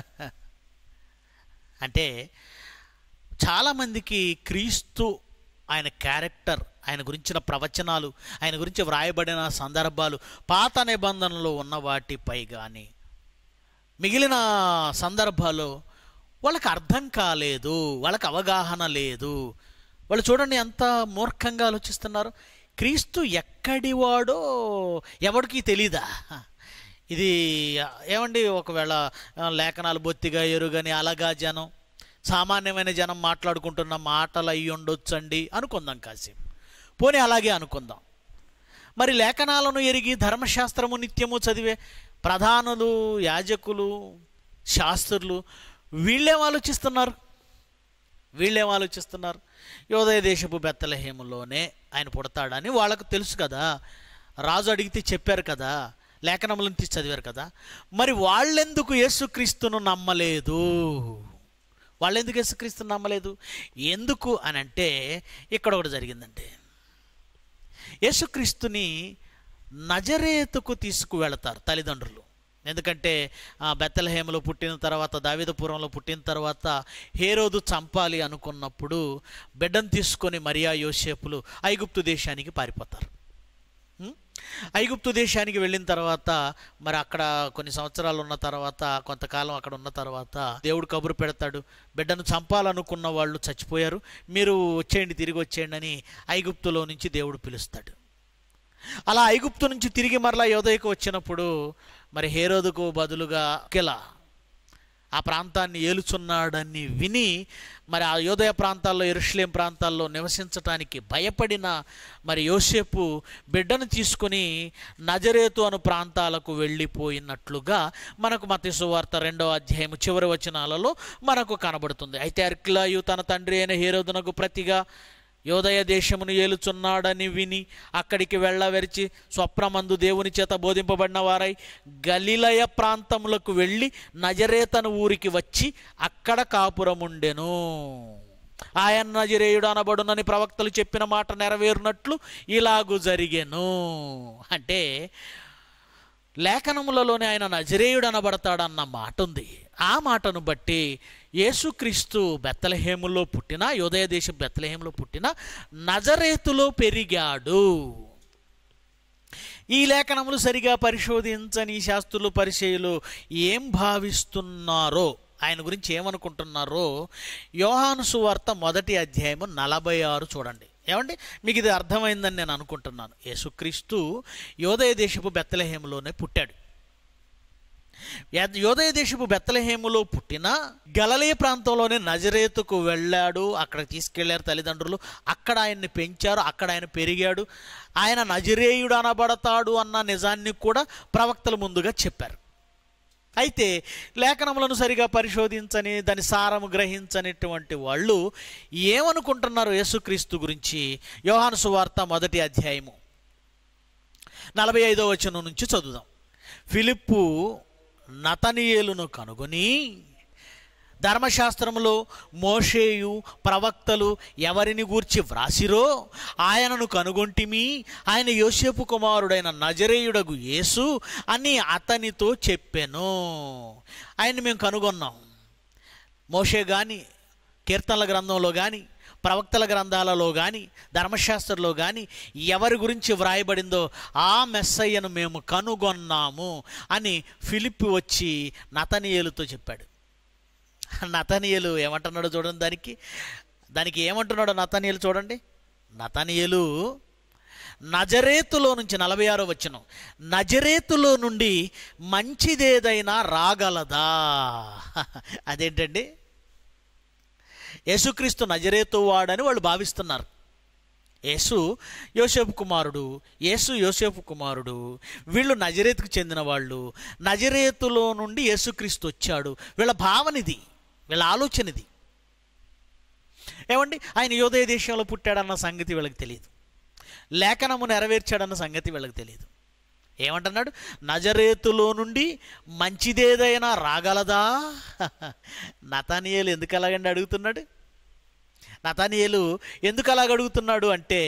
అంటే చాలామందికి క్రీస్తు ఆయన క్యారెక్టర్ ఆయన గురించిన ప్రవచనాలు ఆయన గురించి వ్రాయబడిన సందర్భాలు పాత నిబంధనలు ఉన్న వాటిపై కానీ మిగిలిన సందర్భాలు వాళ్ళకి అర్థం కాలేదు వాళ్ళకి అవగాహన లేదు వాళ్ళు చూడండి ఎంత మూర్ఖంగా ఆలోచిస్తున్నారు క్రీస్తు ఎక్కడివాడో ఎవరికి తెలీదా ఇది ఏమండి ఒకవేళ లేఖనాలు బొత్తిగా ఎరుగని అలగా జనం సామాన్యమైన జనం మాట్లాడుకుంటున్న మాటలు అయి ఉండొచ్చండి అనుకుందాం కాసేపు పోనీ అలాగే అనుకుందాం మరి లేఖనాలను ఎరిగి ధర్మశాస్త్రము నిత్యము చదివే ప్రధానులు యాజకులు శాస్త్రులు వీళ్ళేం ఆలోచిస్తున్నారు వీళ్ళేం ఆలోచిస్తున్నారు యోదయ దేశపు బెత్తలహేములోనే ఆయన పుడతాడని వాళ్ళకు తెలుసు కదా రాజు అడిగితే చెప్పారు కదా లేఖనములను తీసి చదివారు కదా మరి వాళ్ళెందుకు యేసుక్రీస్తును నమ్మలేదు వాళ్ళు ఎందుకు యేసుక్రీస్తుని నమ్మలేదు ఎందుకు అని అంటే ఇక్కడ ఒకటి జరిగిందంటే యేసుక్రీస్తుని నజరేతుకు తీసుకువెళతారు తల్లిదండ్రులు ఎందుకంటే బెత్తలహేమలో పుట్టిన తర్వాత దావిదపురంలో పుట్టిన తర్వాత హేరోదు చంపాలి అనుకున్నప్పుడు బిడ్డను తీసుకొని మరియా యోసేపులు ఐగుప్తు దేశానికి పారిపోతారు ఐగుప్తు దేశానికి వెళ్ళిన తర్వాత మరి అక్కడ కొన్ని సంవత్సరాలు ఉన్న తర్వాత కొంతకాలం అక్కడ ఉన్న తర్వాత దేవుడు కబురు పెడతాడు బిడ్డను చంపాలనుకున్న వాళ్ళు చచ్చిపోయారు మీరు వచ్చేయండి తిరిగి వచ్చేయండి అని ఐగుప్తులో నుంచి దేవుడు పిలుస్తాడు అలా ఐగుప్తు నుంచి తిరిగి మరలా యోధయకు వచ్చినప్పుడు మరి హేరోదుకు బదులుగా కెలా ఆ ప్రాంతాన్ని ఏలుచున్నాడని విని మరి ఆ యోదయ ప్రాంతాల్లో ఎరుషులేం ప్రాంతాల్లో నివసించటానికి భయపడిన మరి యోసేపు బిడ్డను తీసుకుని నజరేతు అను ప్రాంతాలకు వెళ్ళిపోయినట్లుగా మనకు మతేశ్వార్త రెండవ అధ్యాయం చివరి వచనాలలో మనకు కనబడుతుంది అయితే అర్కిలాయు తన తండ్రి అయిన హీరోదునకు ప్రతిగా యోదయ దేశమును ఏలుచున్నాడని విని అక్కడికి వెళ్ళవెరిచి స్వప్నమందు దేవుని చేత బోధింపబడిన వారై గలిలయ ప్రాంతములకు వెళ్ళి నజరేతను ఊరికి వచ్చి అక్కడ కాపురముండెను ఆయన నజరేయుడు అనబడునని ప్రవక్తలు చెప్పిన మాట నెరవేరునట్లు ఇలాగు జరిగెను అంటే లేఖనములలోనే ఆయన నజరేయుడు అనబడతాడన్న మాట ఉంది ఆ మాటను బట్టి యేసుక్రీస్తు బెత్తలహేములో పుట్టిన యోదయ దేశం బెత్తలహేములో పుట్టిన నజరేతులో పెరిగాడు ఈ లేఖనములు సరిగా పరిశోధించని శాస్త్రులు పరిచయులు ఏం భావిస్తున్నారో ఆయన గురించి ఏమనుకుంటున్నారో యోహాను సువార్త మొదటి అధ్యాయము నలభై ఆరు చూడండి ఏమండి మీకు ఇది అర్థమైందని నేను అనుకుంటున్నాను యేసుక్రీస్తు యోదయ దేశపు బెత్తలహేములోనే పుట్టాడు యోదయ దేశపు బెత్తలహేములో పుట్టిన గలలే ప్రాంతంలోనే నజరేతుకు వెళ్ళాడు అక్కడ తీసుకెళ్లారు తల్లిదండ్రులు అక్కడ ఆయన్ని పెంచారు అక్కడ ఆయన పెరిగాడు ఆయన నజరేయుడు అనబడతాడు అన్న నిజాన్ని కూడా ప్రవక్తలు ముందుగా చెప్పారు అయితే లేఖనములను సరిగా పరిశోధించని దాని సారము గ్రహించనిటువంటి వాళ్ళు ఏమనుకుంటున్నారు యేసుక్రీస్తు గురించి యోహాను సువార్త మొదటి అధ్యాయము నలభై ఐదో వచనం నుంచి చదువుదాం ఫిలిప్పు నతనీయులను కనుగొని ధర్మశాస్త్రంలో మోషేయు ప్రవక్తలు ఎవరిని గూర్చి వ్రాసిరో ఆయనను కనుగొంటిమి ఆయన యోసేపు కుమారుడైన నజరేయుడగు యేసు అని అతనితో చెప్పాను ఆయన మేము కనుగొన్నాం మోషే కానీ కీర్తనల గ్రంథంలో కానీ ప్రవక్తల గ్రంథాలలో కానీ ధర్మశాస్త్రంలో కానీ ఎవరి గురించి వ్రాయబడిందో ఆ మెస్సయ్యను మేము కనుగొన్నాము అని ఫిలిప్ వచ్చి నతనీయులతో చెప్పాడు నతనీయులు ఏమంటున్నాడు చూడండి దానికి దానికి ఏమంటున్నాడు నతనీయులు చూడండి నతనీయులు నజరేతులో నుంచి నలభై ఆరో వచ్చిన నజరేతులో నుండి మంచిదేదైనా రాగలదా అదేంటండి యేసుక్రీస్తు నజరేతు వాడని వాళ్ళు భావిస్తున్నారు యేసు యోసేపు కుమారుడు యేసు యోసేపు కుమారుడు వీళ్ళు నజరేతుకు చెందిన వాళ్ళు నజరేతులో నుండి యేసుక్రీస్తు వచ్చాడు వీళ్ళ భావనిది వీళ్ళ ఆలోచన ఇది ఏమండి ఆయన యోదయ దేశంలో పుట్టాడన్న సంగతి వీళ్ళకి తెలియదు లేఖనము నెరవేర్చాడన్న సంగతి వీళ్ళకి తెలియదు ఏమంటున్నాడు నజరేతులో నుండి మంచిదేదైనా రాగలదా నతానియలు ఎందుకు ఎలాగండి అడుగుతున్నాడు నతానియేలు ఎందుకు అలా అడుగుతున్నాడు అంటే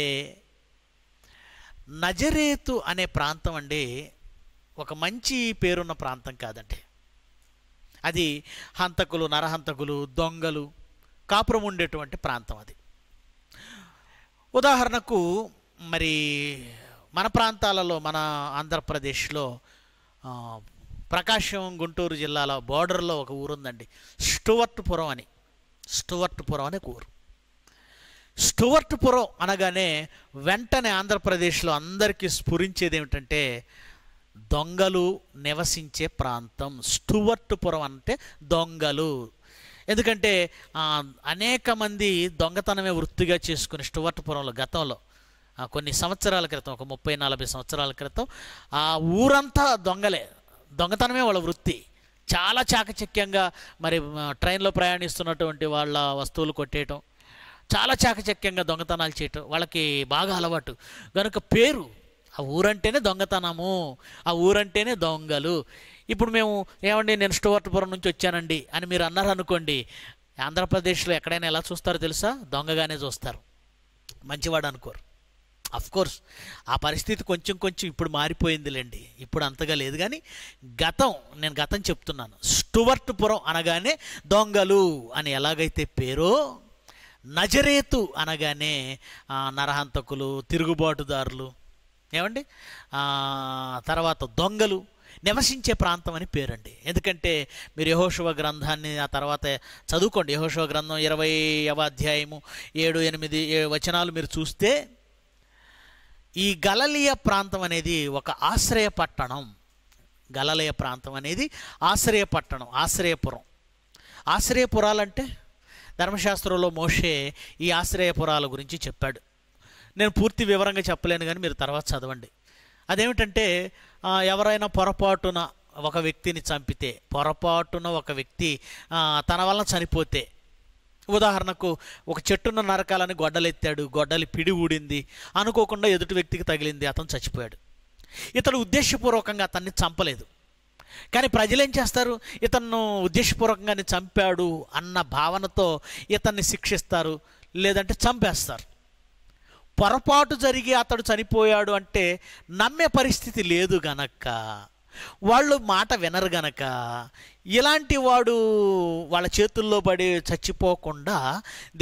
నజరేతు అనే ప్రాంతం అండి ఒక మంచి పేరున్న ప్రాంతం కాదండి అది హంతకులు నరహంతకులు దొంగలు కాపురం ఉండేటువంటి ప్రాంతం అది ఉదాహరణకు మరి మన ప్రాంతాలలో మన ఆంధ్రప్రదేశ్లో ప్రకాశం గుంటూరు జిల్లాలో బోర్డర్లో ఒక ఊరుందండి స్టువర్ట్పురం అని స్టువర్ట్పురం అనే ఊరు స్టువర్ట్పురం అనగానే వెంటనే ఆంధ్రప్రదేశ్లో అందరికీ స్ఫురించేది ఏమిటంటే దొంగలు నివసించే ప్రాంతం స్టువర్ట్పురం అంటే దొంగలు ఎందుకంటే అనేక మంది దొంగతనమే వృత్తిగా చేసుకుని స్టువర్ట్పురంలో గతంలో కొన్ని సంవత్సరాల క్రితం ఒక ముప్పై నలభై సంవత్సరాల క్రితం ఆ ఊరంతా దొంగలే దొంగతనమే వాళ్ళ వృత్తి చాలా చాకచక్యంగా మరి ట్రైన్లో ప్రయాణిస్తున్నటువంటి వాళ్ళ వస్తువులు కొట్టేయటం చాలా చాకచక్యంగా దొంగతనాలు చేయటం వాళ్ళకి బాగా అలవాటు కనుక పేరు ఆ ఊరంటేనే దొంగతనము ఆ ఊరంటేనే దొంగలు ఇప్పుడు మేము ఏమండి నేను స్టువర్ట్పురం నుంచి వచ్చానండి అని మీరు అన్నారు అనుకోండి ఆంధ్రప్రదేశ్లో ఎక్కడైనా ఎలా చూస్తారో తెలుసా దొంగగానే చూస్తారు మంచివాడు అనుకోరు కోర్స్ ఆ పరిస్థితి కొంచెం కొంచెం ఇప్పుడు మారిపోయిందిలేండి ఇప్పుడు అంతగా లేదు కానీ గతం నేను గతం చెప్తున్నాను స్టువర్ట్పురం అనగానే దొంగలు అని ఎలాగైతే పేరో నజరేతు అనగానే నరహంతకులు తిరుగుబాటుదారులు ఏమండి తర్వాత దొంగలు నివసించే ప్రాంతం అని పేరండి ఎందుకంటే మీరు యహోశివ గ్రంథాన్ని ఆ తర్వాత చదువుకోండి యహోశివ గ్రంథం ఇరవై అధ్యాయము ఏడు ఎనిమిది వచనాలు మీరు చూస్తే ఈ గలలియ ప్రాంతం అనేది ఒక ఆశ్రయ పట్టణం గలలయ ప్రాంతం అనేది ఆశ్రయ పట్టణం ఆశ్రయపురం ఆశ్రయపురాలంటే ధర్మశాస్త్రంలో మోషే ఈ ఆశ్రయపురాల గురించి చెప్పాడు నేను పూర్తి వివరంగా చెప్పలేను కానీ మీరు తర్వాత చదవండి అదేమిటంటే ఎవరైనా పొరపాటున ఒక వ్యక్తిని చంపితే పొరపాటున ఒక వ్యక్తి తన వలన చనిపోతే ఉదాహరణకు ఒక చెట్టున్న నరకాలని గొడ్డలెత్తాడు గొడ్డలి పిడి ఊడింది అనుకోకుండా ఎదుటి వ్యక్తికి తగిలింది అతను చచ్చిపోయాడు ఇతడు ఉద్దేశపూర్వకంగా అతన్ని చంపలేదు కానీ ప్రజలు ఏం చేస్తారు ఇతన్ను ఉద్దేశపూర్వకంగానే చంపాడు అన్న భావనతో ఇతన్ని శిక్షిస్తారు లేదంటే చంపేస్తారు పొరపాటు జరిగి అతడు చనిపోయాడు అంటే నమ్మే పరిస్థితి లేదు గనక వాళ్ళు మాట వినరు గనక ఇలాంటి వాడు వాళ్ళ చేతుల్లో పడి చచ్చిపోకుండా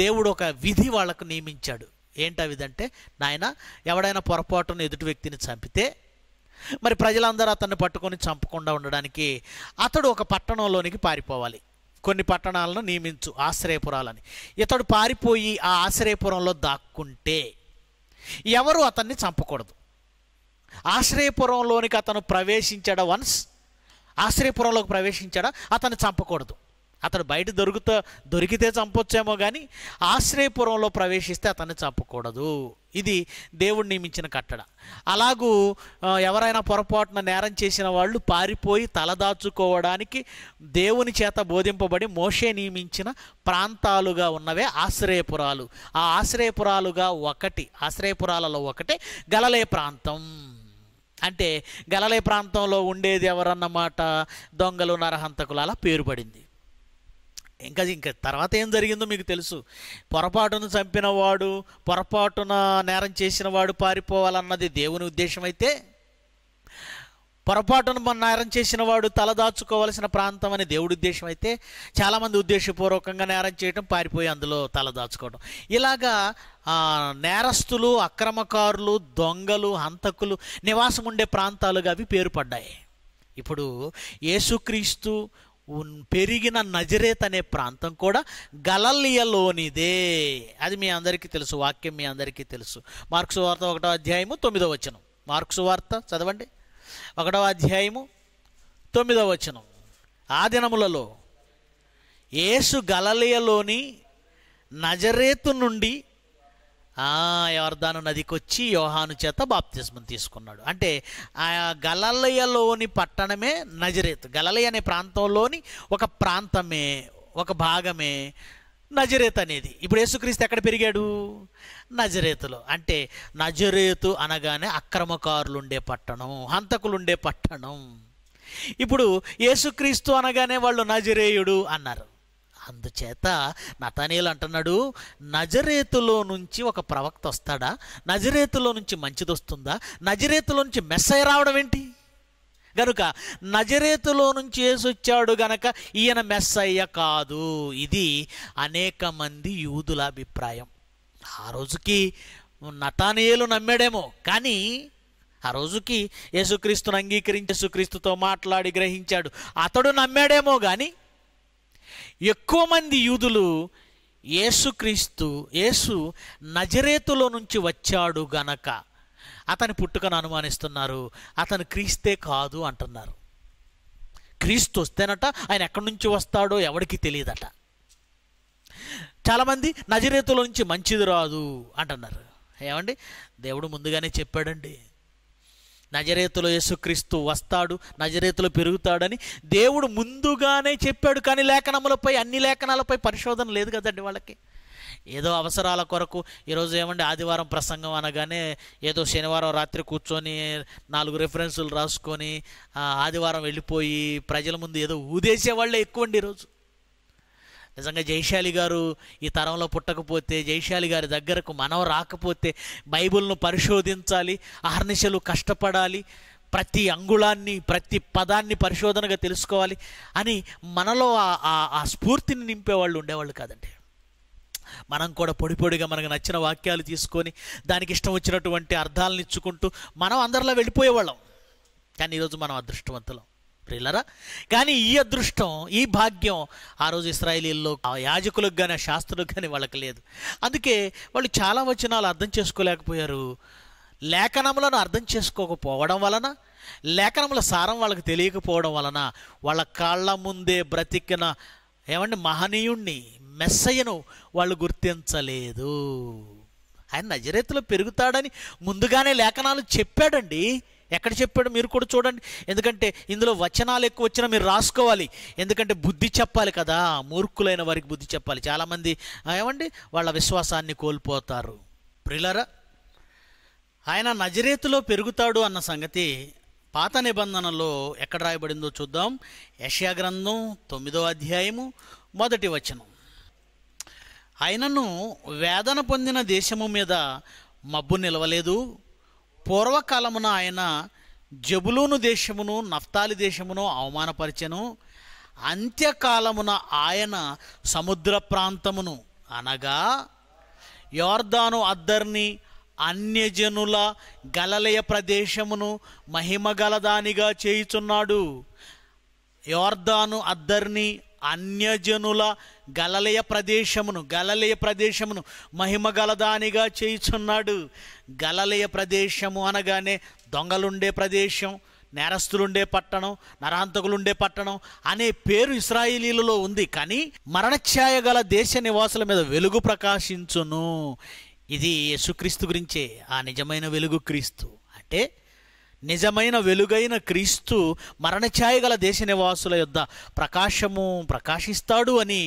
దేవుడు ఒక విధి వాళ్ళకు నియమించాడు ఏంటవిదంటే నాయన ఎవడైనా పొరపాటున ఎదుటి వ్యక్తిని చంపితే మరి ప్రజలందరూ అతన్ని పట్టుకొని చంపకుండా ఉండడానికి అతడు ఒక పట్టణంలోనికి పారిపోవాలి కొన్ని పట్టణాలను నియమించు ఆశ్రయపురాలని ఇతడు పారిపోయి ఆ ఆశ్రయపురంలో దాక్కుంటే ఎవరు అతన్ని చంపకూడదు ఆశ్రయపురంలోనికి అతను ప్రవేశించడం వన్స్ ఆశ్రయపురంలోకి ప్రవేశించడం అతన్ని చంపకూడదు అతడు బయట దొరుకుతా దొరికితే చంపొచ్చేమో కానీ ఆశ్రయపురంలో ప్రవేశిస్తే అతన్ని చంపకూడదు ఇది దేవుడు నియమించిన కట్టడ అలాగూ ఎవరైనా పొరపాటున నేరం చేసిన వాళ్ళు పారిపోయి తలదాచుకోవడానికి దేవుని చేత బోధింపబడి మోషే నియమించిన ప్రాంతాలుగా ఉన్నవే ఆశ్రయపురాలు ఆ ఆశ్రయపురాలుగా ఒకటి ఆశ్రయపురాలలో ఒకటే గలలే ప్రాంతం అంటే గలలే ప్రాంతంలో ఉండేది ఎవరన్నమాట దొంగలు నరహంతకులు అలా పేరుపడింది ఇంకా ఇంకా తర్వాత ఏం జరిగిందో మీకు తెలుసు పొరపాటును చంపినవాడు పొరపాటున నేరం చేసిన వాడు పారిపోవాలన్నది దేవుని ఉద్దేశం అయితే పొరపాటును నేరం చేసిన వాడు తలదాచుకోవలసిన ప్రాంతం అని దేవుడి ఉద్దేశం అయితే చాలామంది ఉద్దేశపూర్వకంగా నేరం చేయటం పారిపోయి అందులో తలదాచుకోవడం ఇలాగా నేరస్తులు అక్రమకారులు దొంగలు హంతకులు నివాసం ఉండే ప్రాంతాలుగా అవి పేరుపడ్డాయి ఇప్పుడు యేసుక్రీస్తు పెరిగిన నజరేత్ అనే ప్రాంతం కూడా గలలియలోనిదే అది మీ అందరికీ తెలుసు వాక్యం మీ అందరికీ తెలుసు మార్క్స్ వార్త ఒకటో అధ్యాయము తొమ్మిదో వచనం మార్క్స్ వార్త చదవండి ఒకటో అధ్యాయము తొమ్మిదో వచనం ఆ దినములలో ఏసు గలలియలోని నజరేతు నుండి ఆ యోర్ధాను నదికొచ్చి యోహాను చేత బాప్తిజం తీసుకున్నాడు అంటే ఆ గలలయలోని పట్టణమే నజరేత్ గలలయ అనే ప్రాంతంలోని ఒక ప్రాంతమే ఒక భాగమే నజరేత్ అనేది ఇప్పుడు యేసుక్రీస్తు ఎక్కడ పెరిగాడు నజరేతులో అంటే నజరేతు అనగానే అక్రమకారులు ఉండే పట్టణం హంతకులు ఉండే పట్టణం ఇప్పుడు యేసుక్రీస్తు అనగానే వాళ్ళు నజరేయుడు అన్నారు అందుచేత నతనీలు అంటున్నాడు నజరేతులో నుంచి ఒక ప్రవక్త వస్తాడా నజరేతులో నుంచి మంచిది వస్తుందా నజరేతులో నుంచి అయి రావడం ఏంటి గనుక నజరేతులో నుంచి వచ్చాడు గనక ఈయన మెస్ అయ్య కాదు ఇది అనేక మంది యూదుల అభిప్రాయం ఆ రోజుకి నతానీయులు నమ్మాడేమో కానీ ఆ రోజుకి యేసుక్రీస్తును అంగీకరించి యేసుక్రీస్తుతో మాట్లాడి గ్రహించాడు అతడు నమ్మాడేమో కానీ ఎక్కువ మంది యూదులు యేసుక్రీస్తు యేసు నజరేతులో నుంచి వచ్చాడు గనక అతని పుట్టుకను అనుమానిస్తున్నారు అతను క్రీస్తే కాదు అంటున్నారు క్రీస్తు వస్తేనట ఆయన ఎక్కడి నుంచి వస్తాడో ఎవరికి తెలియదట చాలామంది నజరేతుల నుంచి మంచిది రాదు అంటున్నారు ఏమండి దేవుడు ముందుగానే చెప్పాడండి నజరేతులో యేసుక్రీస్తు వస్తాడు నజరేతులు పెరుగుతాడని దేవుడు ముందుగానే చెప్పాడు కానీ లేఖనములపై అన్ని లేఖనాలపై పరిశోధన లేదు కదండి వాళ్ళకి ఏదో అవసరాల కొరకు ఈరోజు ఏమండి ఆదివారం ప్రసంగం అనగానే ఏదో శనివారం రాత్రి కూర్చొని నాలుగు రెఫరెన్సులు రాసుకొని ఆదివారం వెళ్ళిపోయి ప్రజల ముందు ఏదో ఊదేసే వాళ్ళే ఎక్కువండి ఈరోజు నిజంగా జైశాలి గారు ఈ తరంలో పుట్టకపోతే జైశాలి గారి దగ్గరకు మనం రాకపోతే బైబిల్ను పరిశోధించాలి అహర్నిశలు కష్టపడాలి ప్రతి అంగుళాన్ని ప్రతి పదాన్ని పరిశోధనగా తెలుసుకోవాలి అని మనలో ఆ స్ఫూర్తిని నింపేవాళ్ళు ఉండేవాళ్ళు కాదండి మనం కూడా పొడి పొడిగా మనకు నచ్చిన వాక్యాలు తీసుకొని దానికి ఇష్టం వచ్చినటువంటి అర్థాలను ఇచ్చుకుంటూ మనం అందరిలో వెళ్ళిపోయేవాళ్ళం కానీ ఈరోజు మనం అదృష్టవంతులం ప్రిల్లరా కానీ ఈ అదృష్టం ఈ భాగ్యం ఆ రోజు ఇస్రాయలీల్లో ఆ యాజకులకు కానీ ఆ శాస్త్రులకు కానీ వాళ్ళకి లేదు అందుకే వాళ్ళు చాలా వచనాలు అర్థం చేసుకోలేకపోయారు లేఖనములను అర్థం చేసుకోకపోవడం వలన లేఖనముల సారం వాళ్ళకి తెలియకపోవడం వలన వాళ్ళ కాళ్ళ ముందే బ్రతికిన ఏమండి మహనీయుణ్ణి మెస్సయ్యను వాళ్ళు గుర్తించలేదు ఆయన నజరేతలో పెరుగుతాడని ముందుగానే లేఖనాలు చెప్పాడండి ఎక్కడ చెప్పాడు మీరు కూడా చూడండి ఎందుకంటే ఇందులో వచనాలు ఎక్కువ వచ్చినా మీరు రాసుకోవాలి ఎందుకంటే బుద్ధి చెప్పాలి కదా మూర్ఖులైన వారికి బుద్ధి చెప్పాలి చాలామంది ఏమండి వాళ్ళ విశ్వాసాన్ని కోల్పోతారు ప్రిలరా ఆయన నజరేతులో పెరుగుతాడు అన్న సంగతి పాత నిబంధనలో ఎక్కడ రాయబడిందో చూద్దాం యశా గ్రంథం తొమ్మిదో అధ్యాయము మొదటి వచనం ఆయనను వేదన పొందిన దేశము మీద మబ్బు నిలవలేదు పూర్వకాలమున ఆయన జబులూను దేశమును నఫ్తాలి దేశమును అవమానపరిచెను అంత్యకాలమున ఆయన సముద్ర ప్రాంతమును అనగా యోర్దాను అద్దర్ని అన్యజనుల గలలయ ప్రదేశమును మహిమగలదానిగా చేయుచున్నాడు యోర్దాను అద్దర్ని అన్యజనుల గలలయ ప్రదేశమును గలలయ ప్రదేశమును మహిమ గలదానిగా చేయుచున్నాడు గలలయ ప్రదేశము అనగానే దొంగలుండే ప్రదేశం నేరస్తులుండే పట్టణం నరాంతకులుండే పట్టణం అనే పేరు ఇస్రాయిలీలలో ఉంది కానీ మరణఛాయ గల దేశ నివాసుల మీద వెలుగు ప్రకాశించును ఇది యేసుక్రీస్తు గురించే ఆ నిజమైన వెలుగు క్రీస్తు అంటే నిజమైన వెలుగైన క్రీస్తు మరణఛాయ గల దేశ నివాసుల యొద్ ప్రకాశము ప్రకాశిస్తాడు అని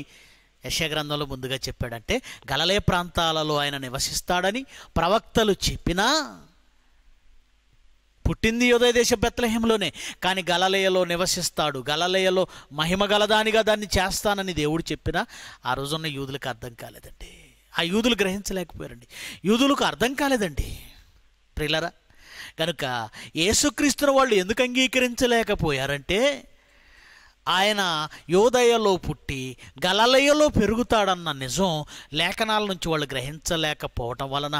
యశగ్రంథంలో ముందుగా చెప్పాడంటే గలలే ప్రాంతాలలో ఆయన నివసిస్తాడని ప్రవక్తలు చెప్పినా పుట్టింది ఉదయ దేశ బెత్లహేమలోనే కానీ గలలయలో నివసిస్తాడు గలలయలో మహిమ గలదానిగా దాన్ని చేస్తానని దేవుడు చెప్పినా ఆ రోజున్న యూదులకు అర్థం కాలేదండి ఆ యూదులు గ్రహించలేకపోయారండి యూదులకు అర్థం కాలేదండి ప్రిలరా కనుక యేసుక్రీస్తుని వాళ్ళు ఎందుకు అంగీకరించలేకపోయారంటే ఆయన యోదయలో పుట్టి గలలయలో పెరుగుతాడన్న నిజం లేఖనాల నుంచి వాళ్ళు గ్రహించలేకపోవటం వలన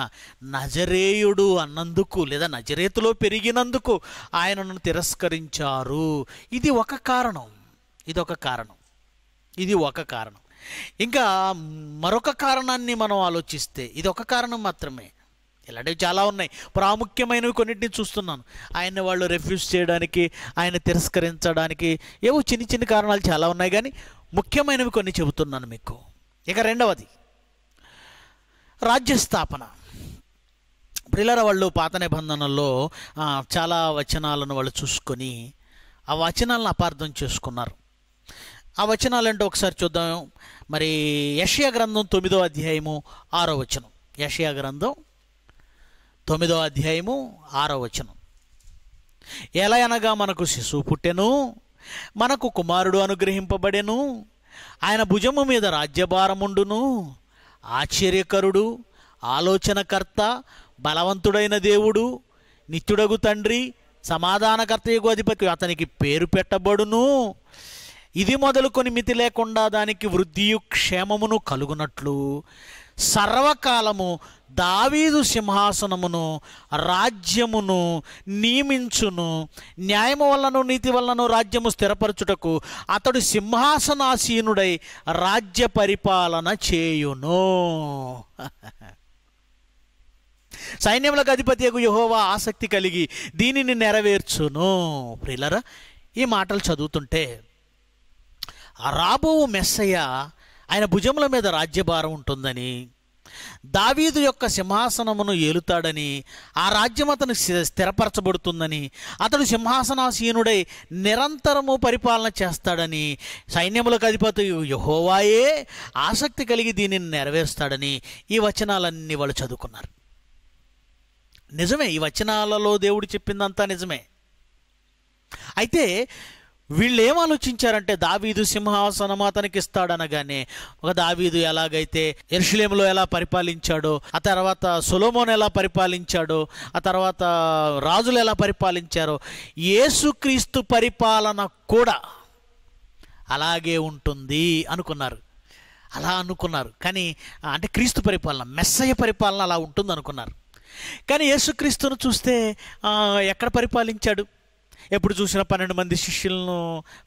నజరేయుడు అన్నందుకు లేదా నజరేతులో పెరిగినందుకు ఆయనను తిరస్కరించారు ఇది ఒక కారణం ఇది ఒక కారణం ఇది ఒక కారణం ఇంకా మరొక కారణాన్ని మనం ఆలోచిస్తే ఇది ఒక కారణం మాత్రమే ఇలాంటివి చాలా ఉన్నాయి ప్రాముఖ్యమైనవి కొన్నింటిని చూస్తున్నాను ఆయన్ని వాళ్ళు రిఫ్యూజ్ చేయడానికి ఆయన తిరస్కరించడానికి ఏవో చిన్న చిన్న కారణాలు చాలా ఉన్నాయి కానీ ముఖ్యమైనవి కొన్ని చెబుతున్నాను మీకు ఇక రెండవది రాజ్యస్థాపన ప్రిల్లర వాళ్ళు పాత నిబంధనల్లో చాలా వచనాలను వాళ్ళు చూసుకొని ఆ వచనాలను అపార్థం చేసుకున్నారు ఆ వచనాలు అంటే ఒకసారి చూద్దాం మరి యషయా గ్రంథం తొమ్మిదో అధ్యాయము ఆరో వచనం యషయా గ్రంథం తొమ్మిదో అధ్యాయము ఆరో వచనం ఎలా అనగా మనకు శిశువు పుట్టెను మనకు కుమారుడు అనుగ్రహింపబడెను ఆయన భుజము మీద రాజ్యభారముండును ఆశ్చర్యకరుడు ఆలోచనకర్త బలవంతుడైన దేవుడు నిత్యుడగు తండ్రి సమాధానకర్త యుగు అధిపతి అతనికి పేరు పెట్టబడును ఇది మొదలుకొని మితి లేకుండా దానికి వృద్ధియు క్షేమమును కలుగునట్లు సర్వకాలము దావీదు సింహాసనమును రాజ్యమును నియమించును న్యాయము వలనను నీతి వలనను రాజ్యము స్థిరపరచుటకు అతడు సింహాసనాసీనుడై రాజ్య పరిపాలన చేయును సైన్యములకు అధిపతి యహోవా ఆసక్తి కలిగి దీనిని నెరవేర్చును ప్రిలరా ఈ మాటలు చదువుతుంటే రాబో మెస్సయ్య ఆయన భుజముల మీద రాజ్యభారం ఉంటుందని దావీదు యొక్క సింహాసనమును ఏలుతాడని ఆ రాజ్యం అతను స్థిరపరచబడుతుందని అతడు సింహాసనాసీనుడై నిరంతరము పరిపాలన చేస్తాడని సైన్యములకు అధిపతి యహోవాయే ఆసక్తి కలిగి దీనిని నెరవేరుస్తాడని ఈ వచనాలన్నీ వాళ్ళు చదువుకున్నారు నిజమే ఈ వచనాలలో దేవుడు చెప్పిందంతా నిజమే అయితే వీళ్ళు ఏం ఆలోచించారంటే దావీదు సింహాసనం అతనికి ఇస్తాడనగానే ఒక దావీదు ఎలాగైతే ఎరుషులేములో ఎలా పరిపాలించాడో ఆ తర్వాత సులోమోన్ ఎలా పరిపాలించాడో ఆ తర్వాత రాజులు ఎలా పరిపాలించారో ఏసుక్రీస్తు పరిపాలన కూడా అలాగే ఉంటుంది అనుకున్నారు అలా అనుకున్నారు కానీ అంటే క్రీస్తు పరిపాలన మెస్సయ్య పరిపాలన అలా ఉంటుంది అనుకున్నారు కానీ యేసుక్రీస్తును చూస్తే ఎక్కడ పరిపాలించాడు ఎప్పుడు చూసినా పన్నెండు మంది శిష్యులను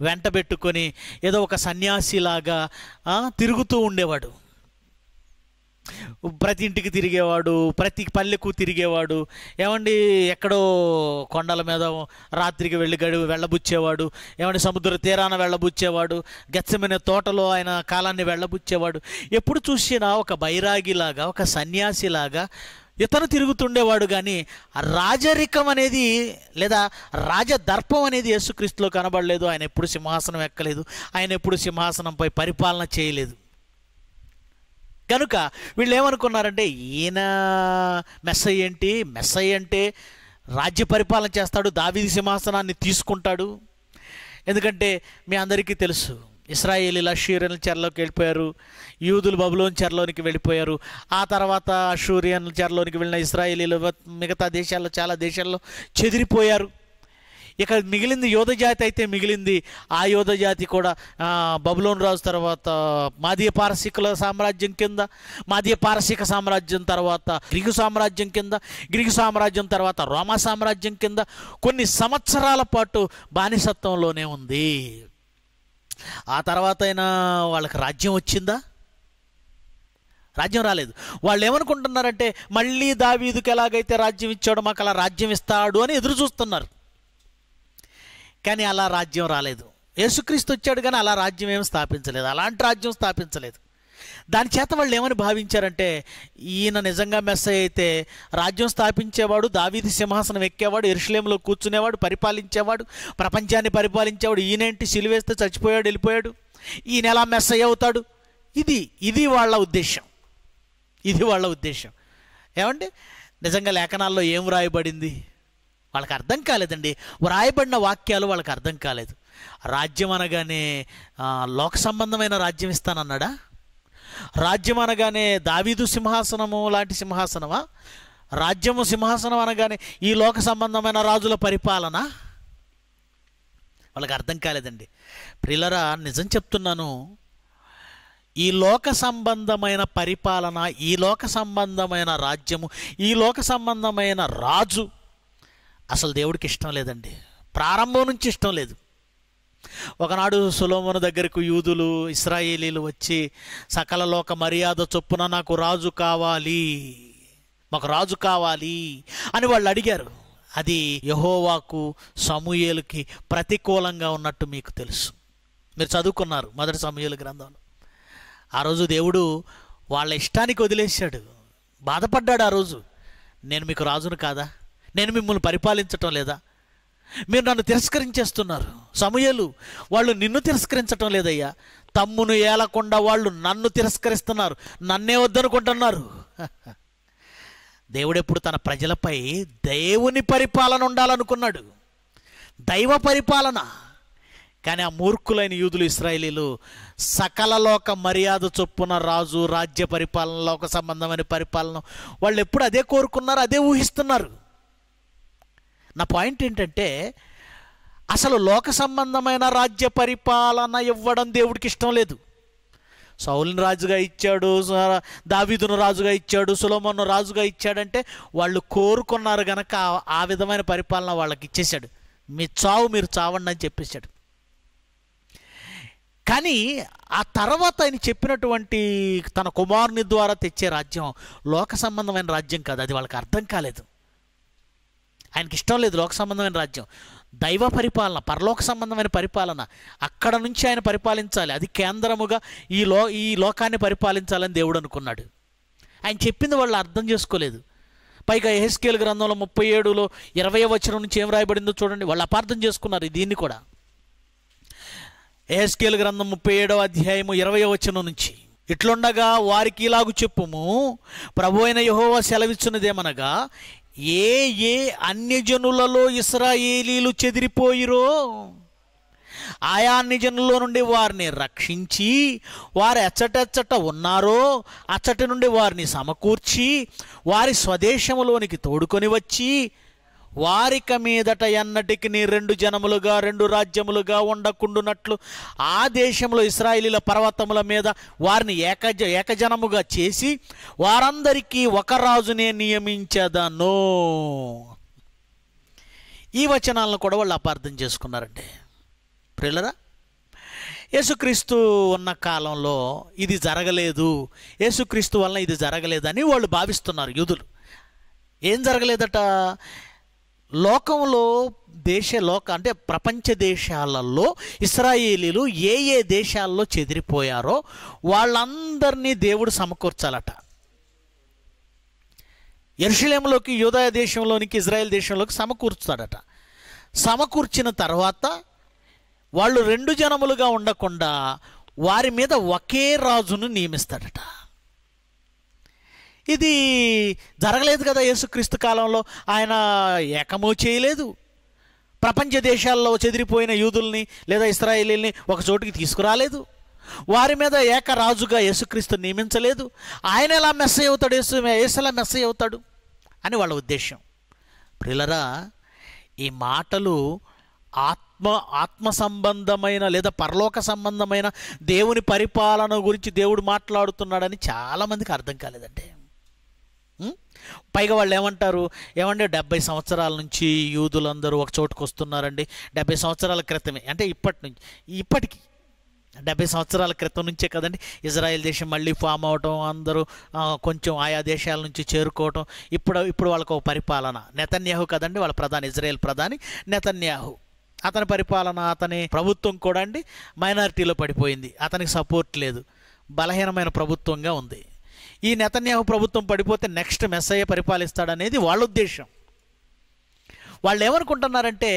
వెంటబెట్టుకొని ఏదో ఒక సన్యాసిలాగా తిరుగుతూ ఉండేవాడు ప్రతి ఇంటికి తిరిగేవాడు ప్రతి పల్లెకు తిరిగేవాడు ఏమండి ఎక్కడో కొండల మీద రాత్రికి వెళ్ళి గడి వెళ్ళబుచ్చేవాడు ఏమండి సముద్ర తీరాన వెళ్ళబుచ్చేవాడు గచ్చమైన తోటలో ఆయన కాలాన్ని వెళ్ళబుచ్చేవాడు ఎప్పుడు చూసినా ఒక బైరాగిలాగా ఒక సన్యాసిలాగా ఇతను తిరుగుతుండేవాడు కానీ రాజరికం అనేది లేదా రాజదర్పం అనేది యేసుక్రీస్తులో కనబడలేదు ఆయన ఎప్పుడు సింహాసనం ఎక్కలేదు ఆయన ఎప్పుడు సింహాసనంపై పరిపాలన చేయలేదు కనుక వీళ్ళు ఏమనుకున్నారంటే ఈయన మెస్స ఏంటి మెస్స అంటే రాజ్య పరిపాలన చేస్తాడు దావిది సింహాసనాన్ని తీసుకుంటాడు ఎందుకంటే మీ అందరికీ తెలుసు ఇస్రాయేలీల షూరియన్ చెరలోకి వెళ్ళిపోయారు యూదులు బబులోని చెరలోనికి వెళ్ళిపోయారు ఆ తర్వాత షూరియన్ చెరలోనికి వెళ్ళిన ఇస్రాయేలీలు మిగతా దేశాల్లో చాలా దేశాల్లో చెదిరిపోయారు ఇక మిగిలింది యోధజాతి అయితే మిగిలింది ఆ యోధజాతి కూడా బబులోన్ రాజు తర్వాత మాదీయ పారసీకుల సామ్రాజ్యం కింద మాదీయ పారసీక సామ్రాజ్యం తర్వాత గ్రీకు సామ్రాజ్యం కింద గ్రీకు సామ్రాజ్యం తర్వాత రోమా సామ్రాజ్యం కింద కొన్ని సంవత్సరాల పాటు బానిసత్వంలోనే ఉంది ఆ తర్వాత అయినా వాళ్ళకి రాజ్యం వచ్చిందా రాజ్యం రాలేదు వాళ్ళు ఏమనుకుంటున్నారంటే మళ్ళీ దావీదుకి ఎలాగైతే రాజ్యం ఇచ్చాడో మాకు అలా రాజ్యం ఇస్తాడు అని ఎదురు చూస్తున్నారు కానీ అలా రాజ్యం రాలేదు యేసుక్రీస్తు వచ్చాడు కానీ అలా రాజ్యం ఏం స్థాపించలేదు అలాంటి రాజ్యం స్థాపించలేదు దాని చేత వాళ్ళు ఏమని భావించారంటే ఈయన నిజంగా మెస్స అయితే రాజ్యం స్థాపించేవాడు దావీది సింహాసనం ఎక్కేవాడు ఇరుషులేంలో కూర్చునేవాడు పరిపాలించేవాడు ప్రపంచాన్ని పరిపాలించేవాడు ఈయనేంటి సిలివేస్తే చచ్చిపోయాడు వెళ్ళిపోయాడు ఈయన ఎలా మెస్స అవుతాడు ఇది ఇది వాళ్ళ ఉద్దేశం ఇది వాళ్ళ ఉద్దేశం ఏమండి నిజంగా లేఖనాల్లో ఏం వ్రాయబడింది వాళ్ళకి అర్థం కాలేదండి వ్రాయబడిన వాక్యాలు వాళ్ళకి అర్థం కాలేదు రాజ్యం అనగానే లోక సంబంధమైన రాజ్యం ఇస్తానన్నాడా రాజ్యం అనగానే దావీదు సింహాసనము లాంటి సింహాసనమా రాజ్యము సింహాసనం అనగానే ఈ లోక సంబంధమైన రాజుల పరిపాలన వాళ్ళకి అర్థం కాలేదండి ప్రిలరా నిజం చెప్తున్నాను ఈ లోక సంబంధమైన పరిపాలన ఈ లోక సంబంధమైన రాజ్యము ఈ లోక సంబంధమైన రాజు అసలు దేవుడికి ఇష్టం లేదండి ప్రారంభం నుంచి ఇష్టం లేదు ఒకనాడు సులోమున దగ్గరకు యూదులు ఇస్రాయేలీలు వచ్చి సకల లోక మర్యాద చొప్పున నాకు రాజు కావాలి మాకు రాజు కావాలి అని వాళ్ళు అడిగారు అది యహోవాకు సమూయేలుకి ప్రతికూలంగా ఉన్నట్టు మీకు తెలుసు మీరు చదువుకున్నారు మొదటి సమూహల గ్రంథంలో ఆ రోజు దేవుడు వాళ్ళ ఇష్టానికి వదిలేశాడు బాధపడ్డాడు ఆ రోజు నేను మీకు రాజును కాదా నేను మిమ్మల్ని పరిపాలించటం లేదా మీరు నన్ను తిరస్కరించేస్తున్నారు సమయలు వాళ్ళు నిన్ను తిరస్కరించటం లేదయ్యా తమ్మును ఏలకుండా వాళ్ళు నన్ను తిరస్కరిస్తున్నారు నన్నే వద్దనుకుంటున్నారు దేవుడెప్పుడు తన ప్రజలపై దేవుని పరిపాలన ఉండాలనుకున్నాడు దైవ పరిపాలన కానీ ఆ మూర్ఖులైన యూదులు ఇస్రాయలీలు సకల లోక మర్యాద చొప్పున రాజు రాజ్య పరిపాలన లోక సంబంధమైన పరిపాలన వాళ్ళు ఎప్పుడు అదే కోరుకున్నారు అదే ఊహిస్తున్నారు నా పాయింట్ ఏంటంటే అసలు లోక సంబంధమైన రాజ్య పరిపాలన ఇవ్వడం దేవుడికి ఇష్టం లేదు సౌలిని రాజుగా ఇచ్చాడు దావీదును రాజుగా ఇచ్చాడు సులోమను రాజుగా ఇచ్చాడంటే వాళ్ళు కోరుకున్నారు గనక ఆ విధమైన పరిపాలన వాళ్ళకి ఇచ్చేశాడు మీ చావు మీరు చావండి అని చెప్పేశాడు కానీ ఆ తర్వాత ఆయన చెప్పినటువంటి తన కుమారుని ద్వారా తెచ్చే రాజ్యం లోక సంబంధమైన రాజ్యం కాదు అది వాళ్ళకి అర్థం కాలేదు ఆయనకి ఇష్టం లేదు లోక సంబంధమైన రాజ్యం దైవ పరిపాలన పరలోక సంబంధమైన పరిపాలన అక్కడ నుంచి ఆయన పరిపాలించాలి అది కేంద్రముగా ఈ లో ఈ లోకాన్ని పరిపాలించాలని దేవుడు అనుకున్నాడు ఆయన చెప్పింది వాళ్ళు అర్థం చేసుకోలేదు పైగా ఎహెస్కేల్ గ్రంథంలో ముప్పై ఏడులో ఇరవై వచనం నుంచి ఏం రాయబడిందో చూడండి వాళ్ళు అపార్థం చేసుకున్నారు దీన్ని కూడా ఎహెస్కేల్ గ్రంథం ముప్పై ఏడవ అధ్యాయము ఇరవై వచనం నుంచి ఇట్లుండగా వారికి ఇలాగ చెప్పుము ప్రభు అయిన యహోవ సెలవిచ్చినదేమనగా ఏ ఏ అన్యజనులలో ఇస్రాయేలీలు చెదిరిపోయిరో ఆయా అన్యజనుల నుండి వారిని రక్షించి వారు ఎచ్చటెచ్చట ఉన్నారో అచ్చటి నుండి వారిని సమకూర్చి వారి స్వదేశంలోనికి తోడుకొని వచ్చి వారిక మీదట ఎన్నటికి నీ రెండు జనములుగా రెండు రాజ్యములుగా ఉండకుండునట్లు ఆ దేశంలో ఇస్రాయిలీల పర్వతముల మీద వారిని ఏక ఏకజనముగా చేసి వారందరికీ ఒక రాజునే నియమించదను ఈ వచనాలను కూడా వాళ్ళు అపార్థం చేసుకున్నారండి ప్రిల్లరా యేసుక్రీస్తు ఉన్న కాలంలో ఇది జరగలేదు యేసుక్రీస్తు వలన ఇది జరగలేదని వాళ్ళు భావిస్తున్నారు యూదులు ఏం జరగలేదట లోకంలో దేశ లోక అంటే ప్రపంచ దేశాలలో ఇస్రాయేలీలు ఏ ఏ దేశాల్లో చెదిరిపోయారో వాళ్ళందరినీ దేవుడు సమకూర్చాలట ఎరుషలేములోకి యూదయ దేశంలోనికి ఇజ్రాయెల్ దేశంలోకి సమకూర్చుతాడట సమకూర్చిన తర్వాత వాళ్ళు రెండు జనములుగా ఉండకుండా వారి మీద ఒకే రాజును నియమిస్తాడట ఇది జరగలేదు కదా యేసుక్రీస్తు కాలంలో ఆయన ఏకమో చేయలేదు ప్రపంచ దేశాల్లో చెదిరిపోయిన యూదుల్ని లేదా ఇస్రాయేలీల్ని ఒక చోటుకి తీసుకురాలేదు వారి మీద ఏకరాజుగా యేసుక్రీస్తు నియమించలేదు ఆయన ఎలా మెస్ అవుతాడు యేసు ఏసలా మెస్ అవుతాడు అని వాళ్ళ ఉద్దేశం ప్రిలరా ఈ మాటలు ఆత్మ ఆత్మ సంబంధమైన లేదా పరలోక సంబంధమైన దేవుని పరిపాలన గురించి దేవుడు మాట్లాడుతున్నాడని చాలామందికి అర్థం కాలేదంటే పైగా వాళ్ళు ఏమంటారు ఏమంటే డెబ్బై సంవత్సరాల నుంచి యూదులందరూ ఒక చోటుకు వస్తున్నారండి డెబ్బై సంవత్సరాల క్రితమే అంటే ఇప్పటి నుంచి ఇప్పటికి డెబ్బై సంవత్సరాల క్రితం నుంచే కదండి ఇజ్రాయెల్ దేశం మళ్ళీ ఫామ్ అవటం అందరూ కొంచెం ఆయా దేశాల నుంచి చేరుకోవటం ఇప్పుడు ఇప్పుడు వాళ్ళకు ఒక పరిపాలన నెతన్యాహు కదండి వాళ్ళ ప్రధాని ఇజ్రాయెల్ ప్రధాని నెతన్యాహు అతని పరిపాలన అతని ప్రభుత్వం కూడా అండి మైనారిటీలో పడిపోయింది అతనికి సపోర్ట్ లేదు బలహీనమైన ప్రభుత్వంగా ఉంది ఈ నెతన్యాహు ప్రభుత్వం పడిపోతే నెక్స్ట్ మెస్సయ్య పరిపాలిస్తాడనేది వాళ్ళ ఉద్దేశం వాళ్ళు ఏమనుకుంటున్నారంటే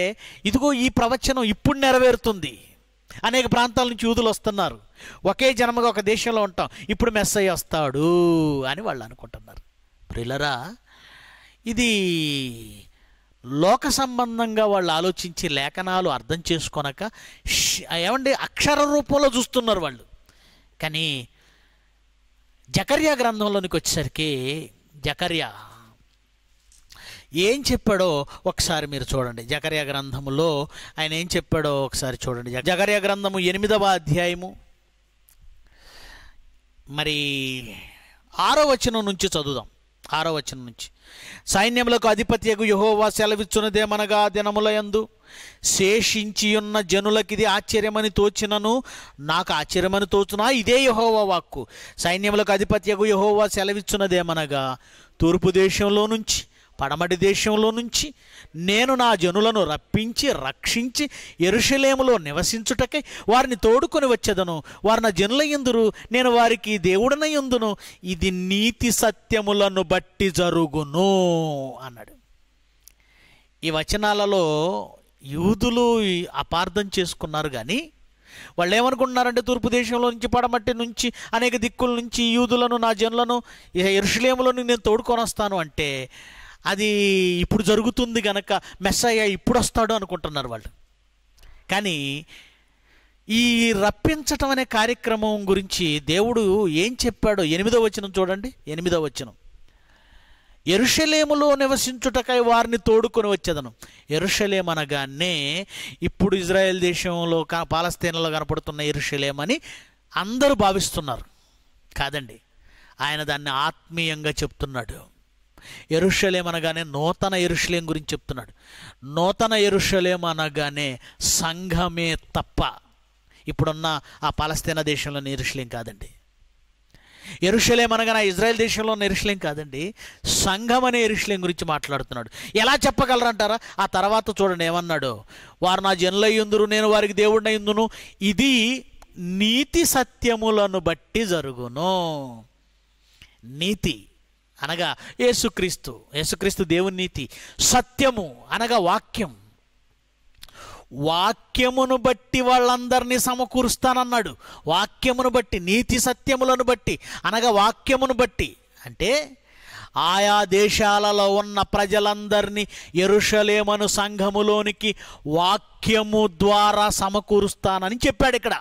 ఇదిగో ఈ ప్రవచనం ఇప్పుడు నెరవేరుతుంది అనేక ప్రాంతాల నుంచి యూదులు వస్తున్నారు ఒకే జన్మగా ఒక దేశంలో ఉంటాం ఇప్పుడు మెస్సయ్య వస్తాడు అని వాళ్ళు అనుకుంటున్నారు ప్రిలరా ఇది లోక సంబంధంగా వాళ్ళు ఆలోచించి లేఖనాలు అర్థం చేసుకొనక ఏమండి అక్షర రూపంలో చూస్తున్నారు వాళ్ళు కానీ జకర్యా గ్రంథంలోనికి వచ్చేసరికి జకర్యా ఏం చెప్పాడో ఒకసారి మీరు చూడండి జకర్యా గ్రంథములో ఆయన ఏం చెప్పాడో ఒకసారి చూడండి జకర్యా గ్రంథము ఎనిమిదవ అధ్యాయము మరి ఆరో వచనం నుంచి చదువుదాం ఆరో వచనం నుంచి సైన్యములకు అధిపత్యకు యహోవా సెలవిచ్చున్నదేమనగా దినములయందు శేషించియున్న జనులకిది ఆశ్చర్యమని తోచినను నాకు ఆశ్చర్యమని తోచునా ఇదే యహోవా వాక్కు సైన్యములకు అధిపత్యకు యహోవా సెలవిచ్చున్నదేమనగా తూర్పు దేశంలో నుంచి పడమటి దేశంలో నుంచి నేను నా జనులను రప్పించి రక్షించి ఎరుషలేములో నివసించుటకై వారిని తోడుకొని వచ్చేదను వారి నా జనుల ఎందురు నేను వారికి దేవుడన ఎందును ఇది నీతి సత్యములను బట్టి జరుగును అన్నాడు ఈ వచనాలలో యూదులు అపార్థం చేసుకున్నారు కానీ వాళ్ళు ఏమనుకుంటున్నారంటే తూర్పు దేశంలో నుంచి పడమట్టి నుంచి అనేక దిక్కుల నుంచి యూదులను నా జనులను ఇరుషులేములను నేను తోడుకొని వస్తాను అంటే అది ఇప్పుడు జరుగుతుంది గనక మెస్సయ్య ఇప్పుడు వస్తాడు అనుకుంటున్నారు వాళ్ళు కానీ ఈ రప్పించటం అనే కార్యక్రమం గురించి దేవుడు ఏం చెప్పాడో ఎనిమిదో వచనం చూడండి ఎనిమిదో వచనం ఎరుషలేములో నివసించుటకై వారిని తోడుకొని వచ్చేదను ఎరుషలేం అనగానే ఇప్పుడు ఇజ్రాయెల్ దేశంలో పాలస్తీనలో కనపడుతున్న ఎరుషలేం అని అందరూ భావిస్తున్నారు కాదండి ఆయన దాన్ని ఆత్మీయంగా చెప్తున్నాడు ఎరుషలేం అనగానే నూతన ఎరుషలేం గురించి చెప్తున్నాడు నూతన ఎరుషలేం అనగానే సంఘమే తప్ప ఇప్పుడున్న ఆ పాలస్తీనా దేశంలోని ఎరుషలేం కాదండి ఎరుషలేం అనగానే ఇజ్రాయెల్ దేశంలో ఉన్న ఎరుషలేం కాదండి సంఘం అనే ఎరుషలేం గురించి మాట్లాడుతున్నాడు ఎలా చెప్పగలరంటారా ఆ తర్వాత చూడండి ఏమన్నాడు వారు నా జన్లయ్యుందురు నేను వారికి దేవుడినయ్యుందును ఇది నీతి సత్యములను బట్టి జరుగును నీతి అనగా యేసుక్రీస్తు యేసుక్రీస్తు దేవుని నీతి సత్యము అనగా వాక్యం వాక్యమును బట్టి వాళ్ళందరినీ సమకూరుస్తానన్నాడు వాక్యమును బట్టి నీతి సత్యములను బట్టి అనగా వాక్యమును బట్టి అంటే ఆయా దేశాలలో ఉన్న ప్రజలందరినీ ఎరుషలేమను సంఘములోనికి వాక్యము ద్వారా సమకూరుస్తానని చెప్పాడు ఇక్కడ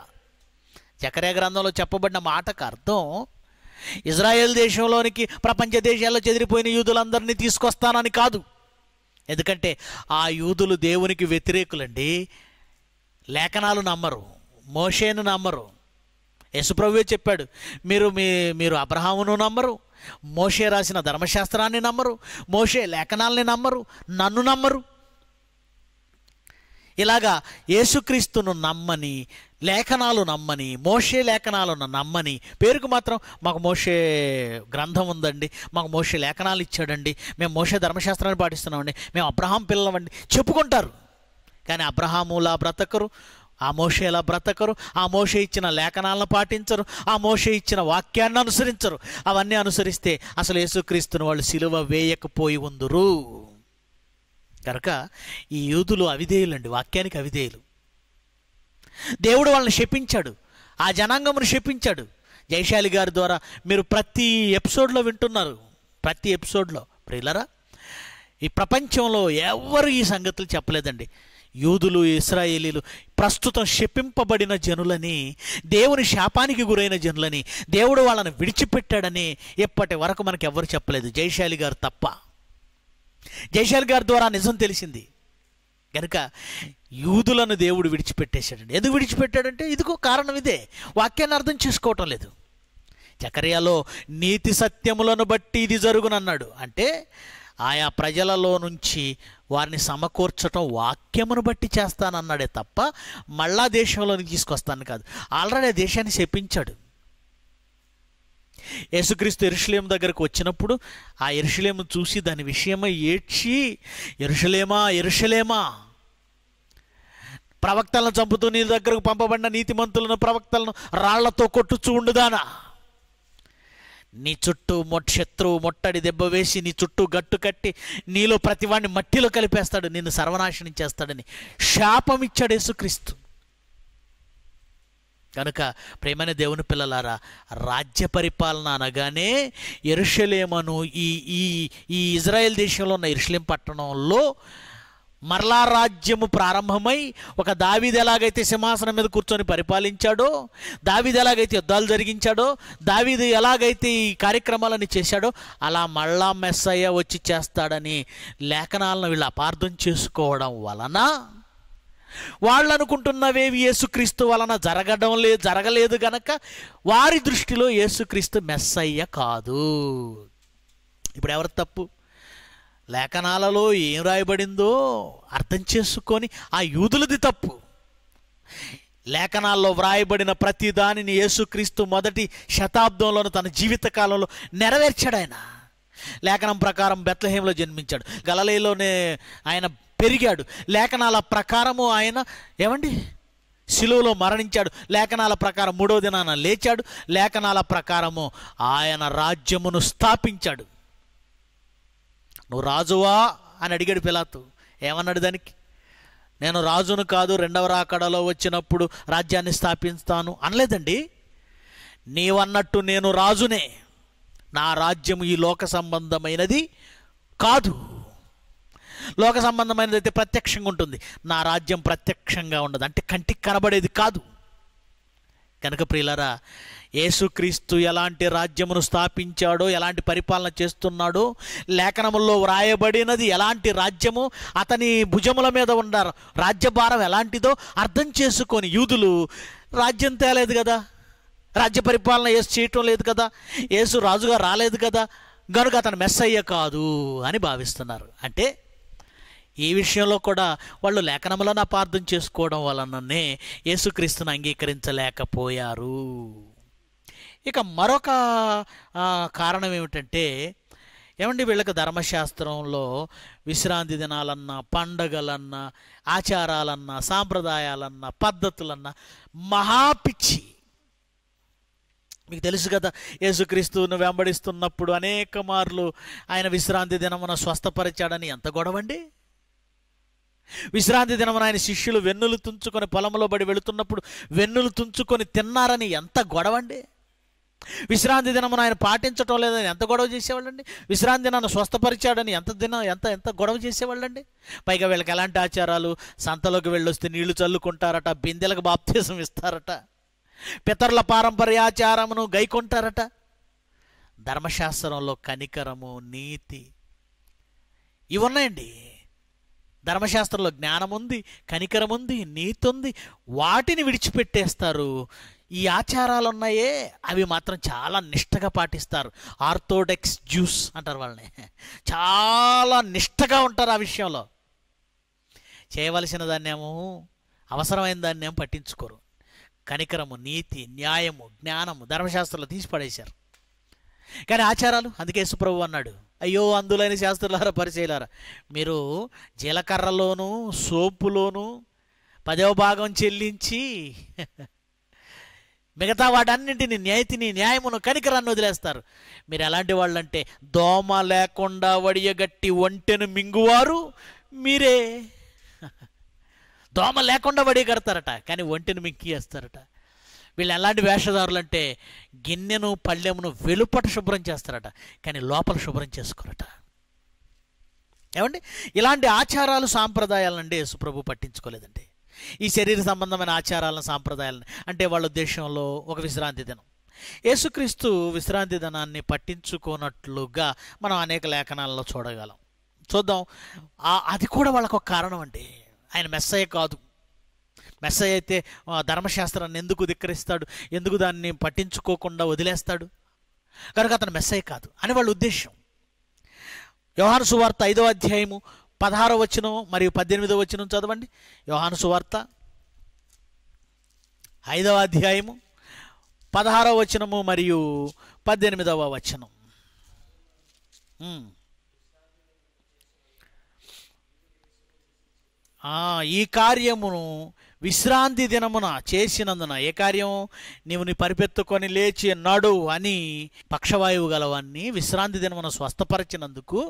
చకరే గ్రంథంలో చెప్పబడిన మాటకు అర్థం ఇజ్రాయెల్ దేశంలోనికి ప్రపంచ దేశాల్లో చెదిరిపోయిన యూదులందరినీ తీసుకొస్తానని కాదు ఎందుకంటే ఆ యూదులు దేవునికి వ్యతిరేకులండి లేఖనాలు నమ్మరు మోషేను నమ్మరు యశుప్రభువే చెప్పాడు మీరు మీ మీరు అబ్రహామును నమ్మరు మోషే రాసిన ధర్మశాస్త్రాన్ని నమ్మరు మోషే లేఖనాల్ని నమ్మరు నన్ను నమ్మరు ఇలాగా యేసుక్రీస్తును నమ్మని లేఖనాలు నమ్మని మోషే లేఖనాలను నమ్మని పేరుకు మాత్రం మాకు మోషే గ్రంథం ఉందండి మాకు మోషే లేఖనాలు ఇచ్చాడండి మేము మోషే ధర్మశాస్త్రాన్ని పాటిస్తున్నామండి మేము అబ్రహాం పిల్లమండి చెప్పుకుంటారు కానీ అబ్రహాములా బ్రతకరు ఆ మోషే ఎలా బ్రతకరు ఆ మోషే ఇచ్చిన లేఖనాలను పాటించరు ఆ మోషే ఇచ్చిన వాక్యాన్ని అనుసరించరు అవన్నీ అనుసరిస్తే అసలు యేసుక్రీస్తుని వాళ్ళు సిలువ వేయకపోయి ఉందరు కనుక ఈ యూదులు అవిధేయులండి వాక్యానికి అవిధేయులు దేవుడు వాళ్ళని శపించాడు ఆ జనాంగమును శపించాడు జయశాలి గారి ద్వారా మీరు ప్రతి ఎపిసోడ్లో వింటున్నారు ప్రతి ఎపిసోడ్లో ప్రియులరా ఈ ప్రపంచంలో ఎవరు ఈ సంగతులు చెప్పలేదండి యూదులు ఇస్రాయేలీలు ప్రస్తుతం శపింపబడిన జనులని దేవుని శాపానికి గురైన జనులని దేవుడు వాళ్ళని విడిచిపెట్టాడని ఇప్పటి వరకు మనకు ఎవరు చెప్పలేదు జయశాలి గారు తప్ప జయశాలి గారి ద్వారా నిజం తెలిసింది కనుక యూదులను దేవుడు విడిచిపెట్టేశాడండి ఎందుకు విడిచిపెట్టాడంటే ఇదిగో కారణం ఇదే వాక్యాన్ని అర్థం చేసుకోవటం లేదు చకర్యాలో నీతి సత్యములను బట్టి ఇది జరుగునన్నాడు అంటే ఆయా ప్రజలలో నుంచి వారిని సమకూర్చటం వాక్యమును బట్టి చేస్తానన్నాడే తప్ప మళ్ళా దేశంలోనికి తీసుకొస్తాను కాదు ఆల్రెడీ ఆ దేశాన్ని శపించాడు యేసుక్రీస్తు ఎరుషలేము దగ్గరకు వచ్చినప్పుడు ఆ ఎరుషులేము చూసి దాని విషయమై ఏడ్చి ఎరుషలేమా ఎరుషలేమా ప్రవక్తలను చంపుతూ నీ దగ్గరకు పంపబడిన నీతిమంతులను ప్రవక్తలను రాళ్లతో కొట్టుచు ఉండుదానా నీ చుట్టూ మొట్ శత్రువు మొట్టడి దెబ్బ వేసి నీ చుట్టూ గట్టు కట్టి నీలో ప్రతివాణ్ణి మట్టిలో కలిపేస్తాడు నిన్ను సర్వనాశనం చేస్తాడని శాపం ఇచ్చాడు యేసుక్రీస్తు కనుక ప్రేమైన దేవుని పిల్లలారా రాజ్య పరిపాలన అనగానే ఎరుషలేమను ఈ ఈ ఈ ఇజ్రాయెల్ దేశంలో ఉన్న ఇరుషలేం పట్టణంలో మరలా రాజ్యము ప్రారంభమై ఒక దావిది ఎలాగైతే సింహాసనం మీద కూర్చొని పరిపాలించాడో దావిది ఎలాగైతే యుద్ధాలు జరిగించాడో దావిది ఎలాగైతే ఈ కార్యక్రమాలని చేశాడో అలా మళ్ళా మెస్సయ్య వచ్చి చేస్తాడని లేఖనాలను వీళ్ళు అపార్థం చేసుకోవడం వలన వాళ్ళు అనుకుంటున్నవేవి యేసుక్రీస్తు వలన జరగడం లేదు జరగలేదు గనక వారి దృష్టిలో యేసుక్రీస్తు మెస్సయ్య కాదు ఇప్పుడు ఎవరు తప్పు లేఖనాలలో ఏం రాయబడిందో అర్థం చేసుకొని ఆ యూదులది తప్పు లేఖనాల్లో వ్రాయబడిన ప్రతి దానిని యేసుక్రీస్తు మొదటి శతాబ్దంలోనూ తన జీవితకాలంలో నెరవేర్చాడు ఆయన లేఖనం ప్రకారం బెత్లహేమ్లో జన్మించాడు గలలేలోనే ఆయన పెరిగాడు లేఖనాల ప్రకారము ఆయన ఏమండి శిలువలో మరణించాడు లేఖనాల ప్రకారం మూడో దినాన లేచాడు లేఖనాల ప్రకారము ఆయన రాజ్యమును స్థాపించాడు నువ్వు రాజువా అని అడిగాడు పిలాతు ఏమన్నాడు దానికి నేను రాజును కాదు రెండవ రాకడలో వచ్చినప్పుడు రాజ్యాన్ని స్థాపిస్తాను అనలేదండి నీవన్నట్టు నేను రాజునే నా రాజ్యం ఈ లోక సంబంధమైనది కాదు లోక సంబంధమైనది అయితే ప్రత్యక్షంగా ఉంటుంది నా రాజ్యం ప్రత్యక్షంగా ఉండదు అంటే కంటికి కనబడేది కాదు కనుక ప్రియులరా యేసుక్రీస్తు ఎలాంటి రాజ్యమును స్థాపించాడో ఎలాంటి పరిపాలన చేస్తున్నాడో లేఖనముల్లో వ్రాయబడినది ఎలాంటి రాజ్యము అతని భుజముల మీద ఉండారు రాజ్యభారం ఎలాంటిదో అర్థం చేసుకొని యూదులు రాజ్యం తేలేదు కదా రాజ్య పరిపాలన ఏసు చేయటం లేదు కదా యేసు రాజుగా రాలేదు కదా గనుక అతను మెస్ అయ్యే కాదు అని భావిస్తున్నారు అంటే ఈ విషయంలో కూడా వాళ్ళు లేఖనములను అపార్థం చేసుకోవడం వలననే యేసుక్రీస్తుని అంగీకరించలేకపోయారు ఇక మరొక కారణం ఏమిటంటే ఏమండి వీళ్ళకి ధర్మశాస్త్రంలో విశ్రాంతి దినాలన్నా పండగలన్నా ఆచారాలన్నా సాంప్రదాయాలన్నా పద్ధతులన్నా మహాపిచ్చి మీకు తెలుసు కదా యేసుక్రీస్తువును వెంబడిస్తున్నప్పుడు అనేక మార్లు ఆయన విశ్రాంతి దినమున స్వస్థపరిచాడని ఎంత గొడవండి విశ్రాంతి దినమున ఆయన శిష్యులు వెన్నులు తుంచుకొని పొలంలో పడి వెళుతున్నప్పుడు వెన్నులు తుంచుకొని తిన్నారని ఎంత గొడవండి విశ్రాంతి దినమున ఆయన పాటించటం లేదని ఎంత గొడవ చేసేవాళ్ళండి విశ్రాంతి దినాన్ని స్వస్థపరిచాడని ఎంత దినం ఎంత ఎంత గొడవ చేసేవాళ్ళండి పైగా వీళ్ళకి ఎలాంటి ఆచారాలు సంతలోకి వెళ్ళొస్తే నీళ్లు చల్లుకుంటారట బిందెలకు బాప్తీసం ఇస్తారట పితరుల పారంపర్యాచారమును గైకొంటారట ధర్మశాస్త్రంలో కనికరము నీతి ఇవి ఉన్నాయండి ధర్మశాస్త్రంలో జ్ఞానం ఉంది కనికరం ఉంది నీతి ఉంది వాటిని విడిచిపెట్టేస్తారు ఈ ఆచారాలు ఉన్నాయే అవి మాత్రం చాలా నిష్టగా పాటిస్తారు ఆర్థోడెక్స్ జ్యూస్ అంటారు వాళ్ళని చాలా నిష్టగా ఉంటారు ఆ విషయంలో చేయవలసిన దాన్నేమో అవసరమైన దాన్నేమో పట్టించుకోరు కనికరము నీతి న్యాయము జ్ఞానము ధర్మశాస్త్రంలో తీసి పడేశారు కానీ ఆచారాలు అందుకే సుప్రభు అన్నాడు అయ్యో అందులోని శాస్త్రులారా పరిచయలారా మీరు జీలకర్రలోను సోపులోను పదవ భాగం చెల్లించి మిగతా వాటన్నింటిని న్యాయతిని న్యాయమును కనికరాన్ని వదిలేస్తారు మీరు ఎలాంటి వాళ్ళంటే దోమ లేకుండా వడియగట్టి ఒంటెను మింగువారు మీరే దోమ లేకుండా వడియగడతారట కానీ ఒంటెను వేస్తారట వీళ్ళు ఎలాంటి వేషధారులు అంటే గిన్నెను పళ్ళెమును వెలుపట శుభ్రం చేస్తారట కానీ లోపల శుభ్రం చేసుకోరట ఏమండి ఇలాంటి ఆచారాలు సాంప్రదాయాలండి యేసుప్రభు పట్టించుకోలేదండి ఈ శరీర సంబంధమైన ఆచారాలను సాంప్రదాయాలను అంటే వాళ్ళ ఉద్దేశంలో ఒక విశ్రాంతి దినం యేసుక్రీస్తు విశ్రాంతి దినాన్ని పట్టించుకున్నట్లుగా మనం అనేక లేఖనాలలో చూడగలం చూద్దాం అది కూడా వాళ్ళకు ఒక కారణం అండి ఆయన మెస్సయ్య కాదు మెస్సై అయితే ధర్మశాస్త్రాన్ని ఎందుకు ధిక్కరిస్తాడు ఎందుకు దాన్ని పట్టించుకోకుండా వదిలేస్తాడు కనుక అతను మెస్సయ్య కాదు అని వాళ్ళ ఉద్దేశం యోహాను సువార్త ఐదవ అధ్యాయము పదహారో వచనం మరియు పద్దెనిమిదవ వచనం చదవండి యోహాను సువార్త ఐదవ అధ్యాయము పదహారవ వచనము మరియు పద్దెనిమిదవ వచనం ఈ కార్యమును విశ్రాంతి దినమున చేసినందున ఏ కార్యం నీవు నీ పరిపెత్తుకొని లేచి నడు అని పక్షవాయువు గలవాన్ని విశ్రాంతి దినమున స్వస్థపరిచినందుకు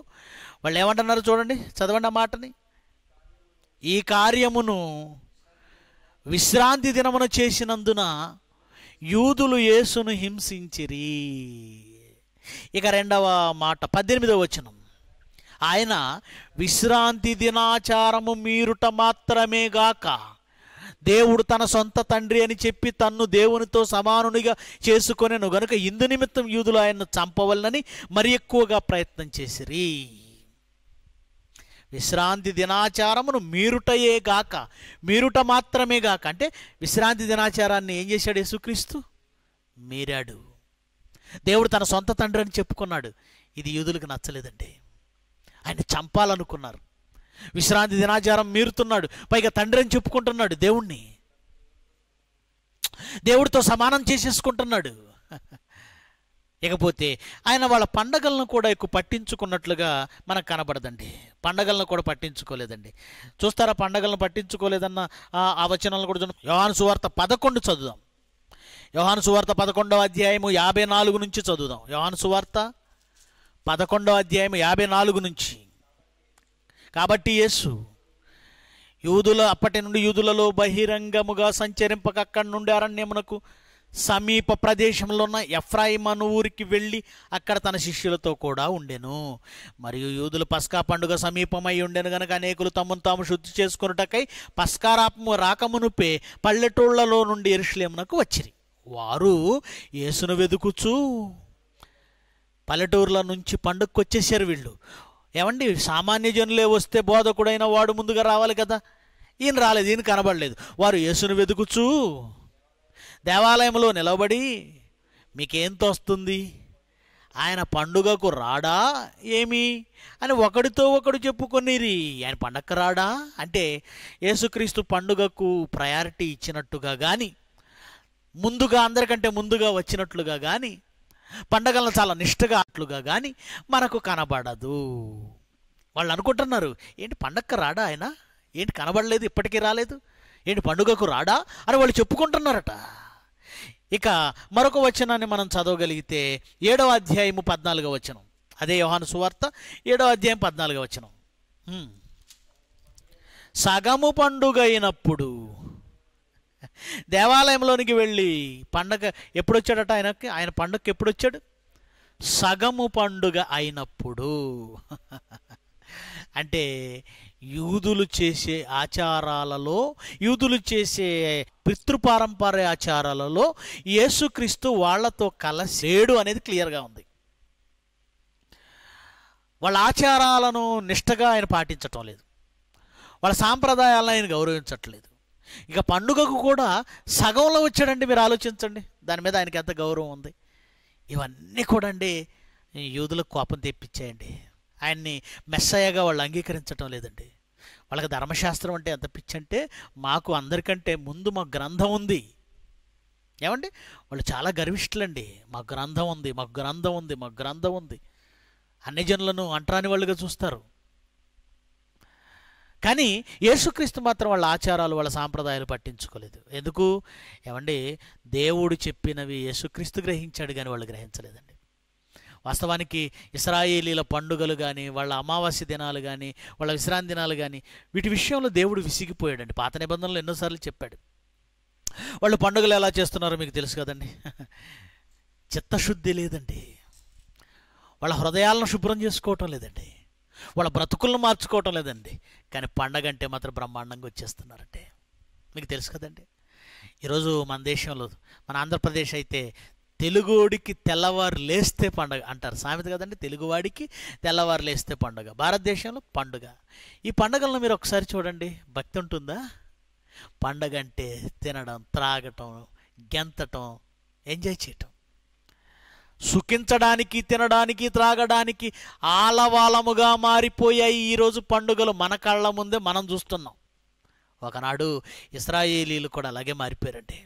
వాళ్ళు ఏమంటున్నారు చూడండి చదవండి ఆ మాటని ఈ కార్యమును విశ్రాంతి దినమున చేసినందున యూదులు యేసును హింసించిరి ఇక రెండవ మాట పద్దెనిమిదవ వచనం ఆయన విశ్రాంతి దినాచారము మీరుట మాత్రమే గాక దేవుడు తన సొంత తండ్రి అని చెప్పి తన్ను దేవునితో సమానునిగా చేసుకునేను గనుక ఇందు నిమిత్తం యూదులు ఆయన్ను చంపవలనని మరి ఎక్కువగా ప్రయత్నం చేసిరి విశ్రాంతి దినాచారమును మీరుటయే గాక మీరుట మాత్రమే గాక అంటే విశ్రాంతి దినాచారాన్ని ఏం చేశాడు యేసుక్రీస్తు మీరాడు దేవుడు తన సొంత తండ్రి అని చెప్పుకున్నాడు ఇది యూదులకు నచ్చలేదండి ఆయన చంపాలనుకున్నారు విశ్రాంతి దినాచారం మీరుతున్నాడు పైగా తండ్రి అని చెప్పుకుంటున్నాడు దేవుణ్ణి దేవుడితో సమానం చేసేసుకుంటున్నాడు ఇకపోతే ఆయన వాళ్ళ పండగలను కూడా ఎక్కువ పట్టించుకున్నట్లుగా మనకు కనబడదండి పండగలను కూడా పట్టించుకోలేదండి చూస్తారా పండగలను పట్టించుకోలేదన్న ఆ వచనాలను కూడా యోహాను సువార్త పదకొండు చదువుదాం యోహాను సువార్త పదకొండవ అధ్యాయము యాభై నాలుగు నుంచి చదువుదాం యోహాను సువార్త పదకొండవ అధ్యాయం యాభై నాలుగు నుంచి కాబట్టి యేసు యూదుల అప్పటి నుండి యూదులలో బహిరంగముగా సంచరింపక అక్కడి నుండి అరణ్యమునకు సమీప ప్రదేశంలో ఉన్న ఎఫ్రాయిం అను ఊరికి వెళ్ళి అక్కడ తన శిష్యులతో కూడా ఉండెను మరియు యూదులు పస్కా పండుగ సమీపమై ఉండెను గనక అనేకులు తమను తాము శుద్ధి చేసుకున్నటకై పస్కారాపము రాకమునుపే పల్లెటూళ్లలో నుండి ఎరుషులేమునకు వచ్చిరి వారు యేసును వెదుకుచూ పల్లెటూర్ల నుంచి పండుగకు వచ్చేసారు వీళ్ళు ఏమండి సామాన్య జనులే వస్తే బోధకుడైన వాడు ముందుగా రావాలి కదా ఈయన రాలేదు ఈయన కనబడలేదు వారు యేసును వెతుకుచు దేవాలయంలో నిలబడి మీకేం తోస్తుంది ఆయన పండుగకు రాడా ఏమి అని ఒకడితో ఒకడు చెప్పుకొనిరి ఆయన పండగకు రాడా అంటే యేసుక్రీస్తు పండుగకు ప్రయారిటీ ఇచ్చినట్టుగా కానీ ముందుగా అందరికంటే ముందుగా వచ్చినట్లుగా కానీ పండగలను చాలా నిష్ఠగా అట్లుగా కానీ మనకు కనబడదు వాళ్ళు అనుకుంటున్నారు ఏంటి పండగ రాడా ఆయన ఏంటి కనబడలేదు ఇప్పటికీ రాలేదు ఏంటి పండుగకు రాడా అని వాళ్ళు చెప్పుకుంటున్నారట ఇక మరొక వచనాన్ని మనం చదవగలిగితే ఏడవ అధ్యాయము పద్నాలుగవ వచనం అదే యోహాను సువార్త ఏడవ అధ్యాయం పద్నాలుగవ వచనం సగము పండుగ అయినప్పుడు దేవాలయంలోనికి వెళ్ళి పండగ ఎప్పుడొచ్చాడట ఆయనకి ఆయన పండగకి ఎప్పుడొచ్చాడు సగము పండుగ అయినప్పుడు అంటే యూదులు చేసే ఆచారాలలో యూదులు చేసే పితృపారంపర్య ఆచారాలలో యేసుక్రీస్తు వాళ్లతో కలసేడు అనేది క్లియర్గా ఉంది వాళ్ళ ఆచారాలను నిష్టగా ఆయన పాటించటం లేదు వాళ్ళ సాంప్రదాయాలను ఆయన గౌరవించట్లేదు ఇక పండుగకు కూడా సగంలో వచ్చాడండి మీరు ఆలోచించండి దాని మీద ఆయనకి ఎంత గౌరవం ఉంది ఇవన్నీ కూడా అండి యూదులకు కోపం తెప్పించాయండి ఆయన్ని మెస్సయ్యగా వాళ్ళు అంగీకరించడం లేదండి వాళ్ళకి ధర్మశాస్త్రం అంటే ఎంత పిచ్చంటే మాకు అందరికంటే ముందు మా గ్రంథం ఉంది ఏమండి వాళ్ళు చాలా గర్విష్ఠులండి మా గ్రంథం ఉంది మా గ్రంథం ఉంది మా గ్రంథం ఉంది అన్ని జనులను అంటరాని వాళ్ళుగా చూస్తారు కానీ యేసుక్రీస్తు మాత్రం వాళ్ళ ఆచారాలు వాళ్ళ సాంప్రదాయాలు పట్టించుకోలేదు ఎందుకు ఏమండి దేవుడు చెప్పినవి యేసుక్రీస్తు గ్రహించాడు కానీ వాళ్ళు గ్రహించలేదండి వాస్తవానికి ఇస్రాయేలీల పండుగలు కానీ వాళ్ళ అమావాస్య దినాలు కానీ వాళ్ళ విశ్రాంతి దినాలు కానీ వీటి విషయంలో దేవుడు విసిగిపోయాడండి పాత నిబంధనలు ఎన్నోసార్లు చెప్పాడు వాళ్ళు పండుగలు ఎలా చేస్తున్నారో మీకు తెలుసు కదండి చిత్తశుద్ధి లేదండి వాళ్ళ హృదయాలను శుభ్రం చేసుకోవటం లేదండి వాళ్ళ బ్రతుకులను మార్చుకోవటం లేదండి కానీ పండగ అంటే మాత్రం బ్రహ్మాండంగా వచ్చేస్తున్నారంటే మీకు తెలుసు కదండి ఈరోజు మన దేశంలో మన ఆంధ్రప్రదేశ్ అయితే తెలుగువాడికి తెల్లవారు లేస్తే పండుగ అంటారు సామెత కదండి తెలుగువాడికి తెల్లవారు లేస్తే పండుగ భారతదేశంలో పండుగ ఈ పండుగలను మీరు ఒకసారి చూడండి భక్తి ఉంటుందా పండగ అంటే తినడం త్రాగటం గెంతటం ఎంజాయ్ చేయటం సుఖించడానికి తినడానికి త్రాగడానికి ఆలవాలముగా మారిపోయాయి ఈరోజు పండుగలు మన కళ్ళ ముందే మనం చూస్తున్నాం ఒకనాడు ఇస్రాయేలీలు కూడా అలాగే మారిపోయారండి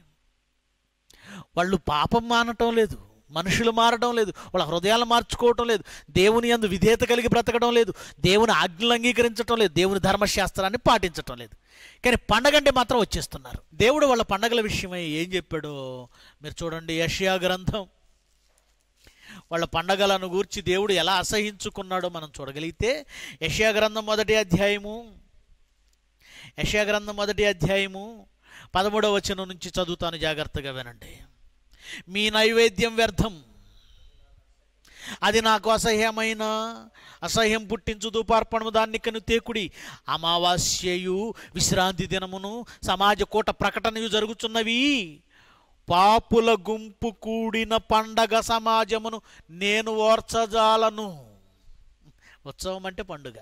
వాళ్ళు పాపం మానటం లేదు మనుషులు మారడం లేదు వాళ్ళ హృదయాలు మార్చుకోవటం లేదు దేవుని అందు విధేయత కలిగి బ్రతకడం లేదు దేవుని ఆజ్ఞలు అంగీకరించడం లేదు దేవుని ధర్మశాస్త్రాన్ని పాటించటం లేదు కానీ పండగంటే మాత్రం వచ్చేస్తున్నారు దేవుడు వాళ్ళ పండగల విషయమై ఏం చెప్పాడో మీరు చూడండి యష్యా గ్రంథం వాళ్ళ పండగలను గూర్చి దేవుడు ఎలా అసహించుకున్నాడో మనం చూడగలిగితే యశాగ్రంథం మొదటి అధ్యాయము యశాగ్రంథం మొదటి అధ్యాయము పదమూడవ వచనం నుంచి చదువుతాను జాగ్రత్తగా వినండి మీ నైవేద్యం వ్యర్థం అది నాకు అసహ్యమైన అసహ్యం పుట్టించు దూపార్పణము దాన్నికను తేకుడి అమావాస్యయు విశ్రాంతి దినమును సమాజ కూట ప్రకటనయు జరుగుతున్నవి పాపుల గుంపు కూడిన పండగ సమాజమును నేను ఓర్చజాలను ఉత్సవం అంటే పండుగ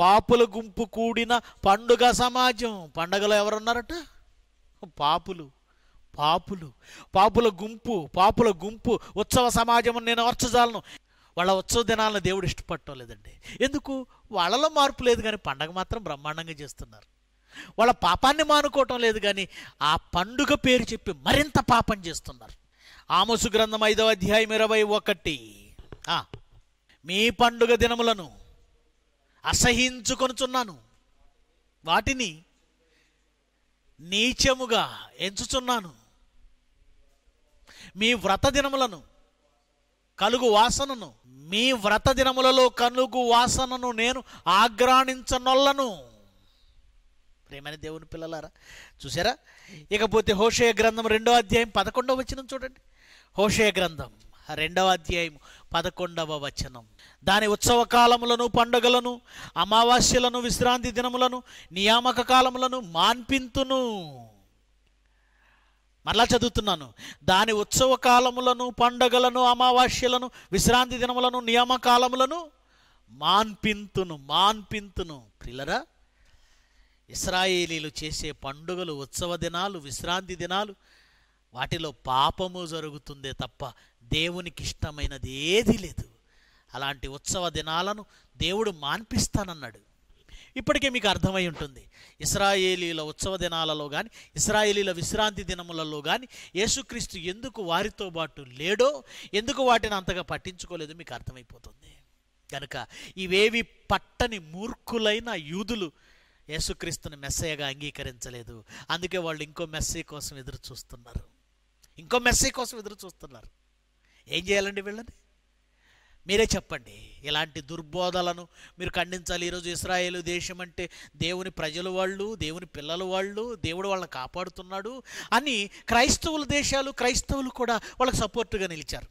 పాపుల గుంపు కూడిన పండుగ సమాజం పండగలో ఎవరున్నారట పాపులు పాపులు పాపుల గుంపు పాపుల గుంపు ఉత్సవ సమాజం నేను ఓర్చజాలను వాళ్ళ ఉత్సవ దినాలను దేవుడు ఇష్టపడటం లేదండి ఎందుకు వాళ్ళలో మార్పు లేదు కానీ పండగ మాత్రం బ్రహ్మాండంగా చేస్తున్నారు వాళ్ళ పాపాన్ని మానుకోవటం లేదు కానీ ఆ పండుగ పేరు చెప్పి మరింత పాపం చేస్తున్నారు ఆమోసు గ్రంథం ఐదవ అధ్యాయం ఇరవై ఒకటి మీ పండుగ దినములను అసహించుకొనుచున్నాను వాటిని నీచముగా ఎంచుచున్నాను మీ వ్రత దినములను కలుగు వాసనను మీ వ్రత దినములలో కలుగు వాసనను నేను ఆగ్రాణించనొల్లను ప్రేమైన దేవుని పిల్లలారా చూసారా ఇకపోతే హోషయ గ్రంథం రెండవ అధ్యాయం పదకొండవ వచనం చూడండి హోషయ గ్రంథం రెండవ అధ్యాయం పదకొండవ వచనం దాని ఉత్సవ కాలములను పండుగలను అమావాస్యలను విశ్రాంతి దినములను నియామక కాలములను మాన్పింతును మరలా చదువుతున్నాను దాని ఉత్సవ కాలములను పండగలను అమావాస్యలను విశ్రాంతి దినములను నియామకాలములను మాన్పింతును మాన్పింతును ప్రిలరా ఇస్రాయేలీలు చేసే పండుగలు ఉత్సవ దినాలు విశ్రాంతి దినాలు వాటిలో పాపము జరుగుతుందే తప్ప దేవునికి ఇష్టమైనది ఏది లేదు అలాంటి ఉత్సవ దినాలను దేవుడు మాన్పిస్తానన్నాడు ఇప్పటికే మీకు అర్థమై ఉంటుంది ఇస్రాయేలీల ఉత్సవ దినాలలో కానీ ఇస్రాయేలీల విశ్రాంతి దినములలో కానీ యేసుక్రీస్తు ఎందుకు వారితో పాటు లేడో ఎందుకు వాటిని అంతగా పట్టించుకోలేదు మీకు అర్థమైపోతుంది కనుక ఇవేవి పట్టని మూర్ఖులైన యూదులు యేసుక్రీస్తుని మెస్సయ్యగా అంగీకరించలేదు అందుకే వాళ్ళు ఇంకో మెస్సీ కోసం ఎదురు చూస్తున్నారు ఇంకో మెస్సీ కోసం ఎదురు చూస్తున్నారు ఏం చేయాలండి వీళ్ళని మీరే చెప్పండి ఇలాంటి దుర్బోధలను మీరు ఖండించాలి ఈరోజు ఇస్రాయేల్ దేశం అంటే దేవుని ప్రజలు వాళ్ళు దేవుని పిల్లలు వాళ్ళు దేవుడు వాళ్ళని కాపాడుతున్నాడు అని క్రైస్తవుల దేశాలు క్రైస్తవులు కూడా వాళ్ళకి సపోర్టుగా నిలిచారు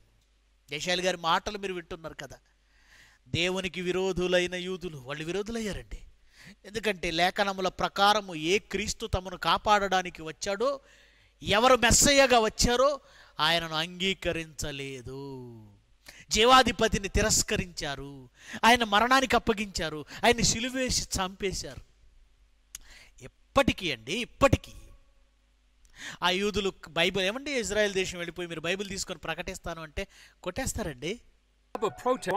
దేశాలు గారి మాటలు మీరు వింటున్నారు కదా దేవునికి విరోధులైన యూదులు వాళ్ళు విరోధులయ్యారండి ఎందుకంటే లేఖనముల ప్రకారము ఏ క్రీస్తు తమను కాపాడడానికి వచ్చాడో ఎవరు మెస్సయ్యగా వచ్చారో ఆయనను అంగీకరించలేదు జీవాధిపతిని తిరస్కరించారు ఆయన మరణానికి అప్పగించారు ఆయన సిలువేసి చంపేశారు ఎప్పటికీ అండి ఇప్పటికీ ఆ యూదులు బైబిల్ ఏమండి ఇజ్రాయెల్ దేశం వెళ్ళిపోయి మీరు బైబిల్ తీసుకొని ప్రకటిస్తాను అంటే కొట్టేస్తారండి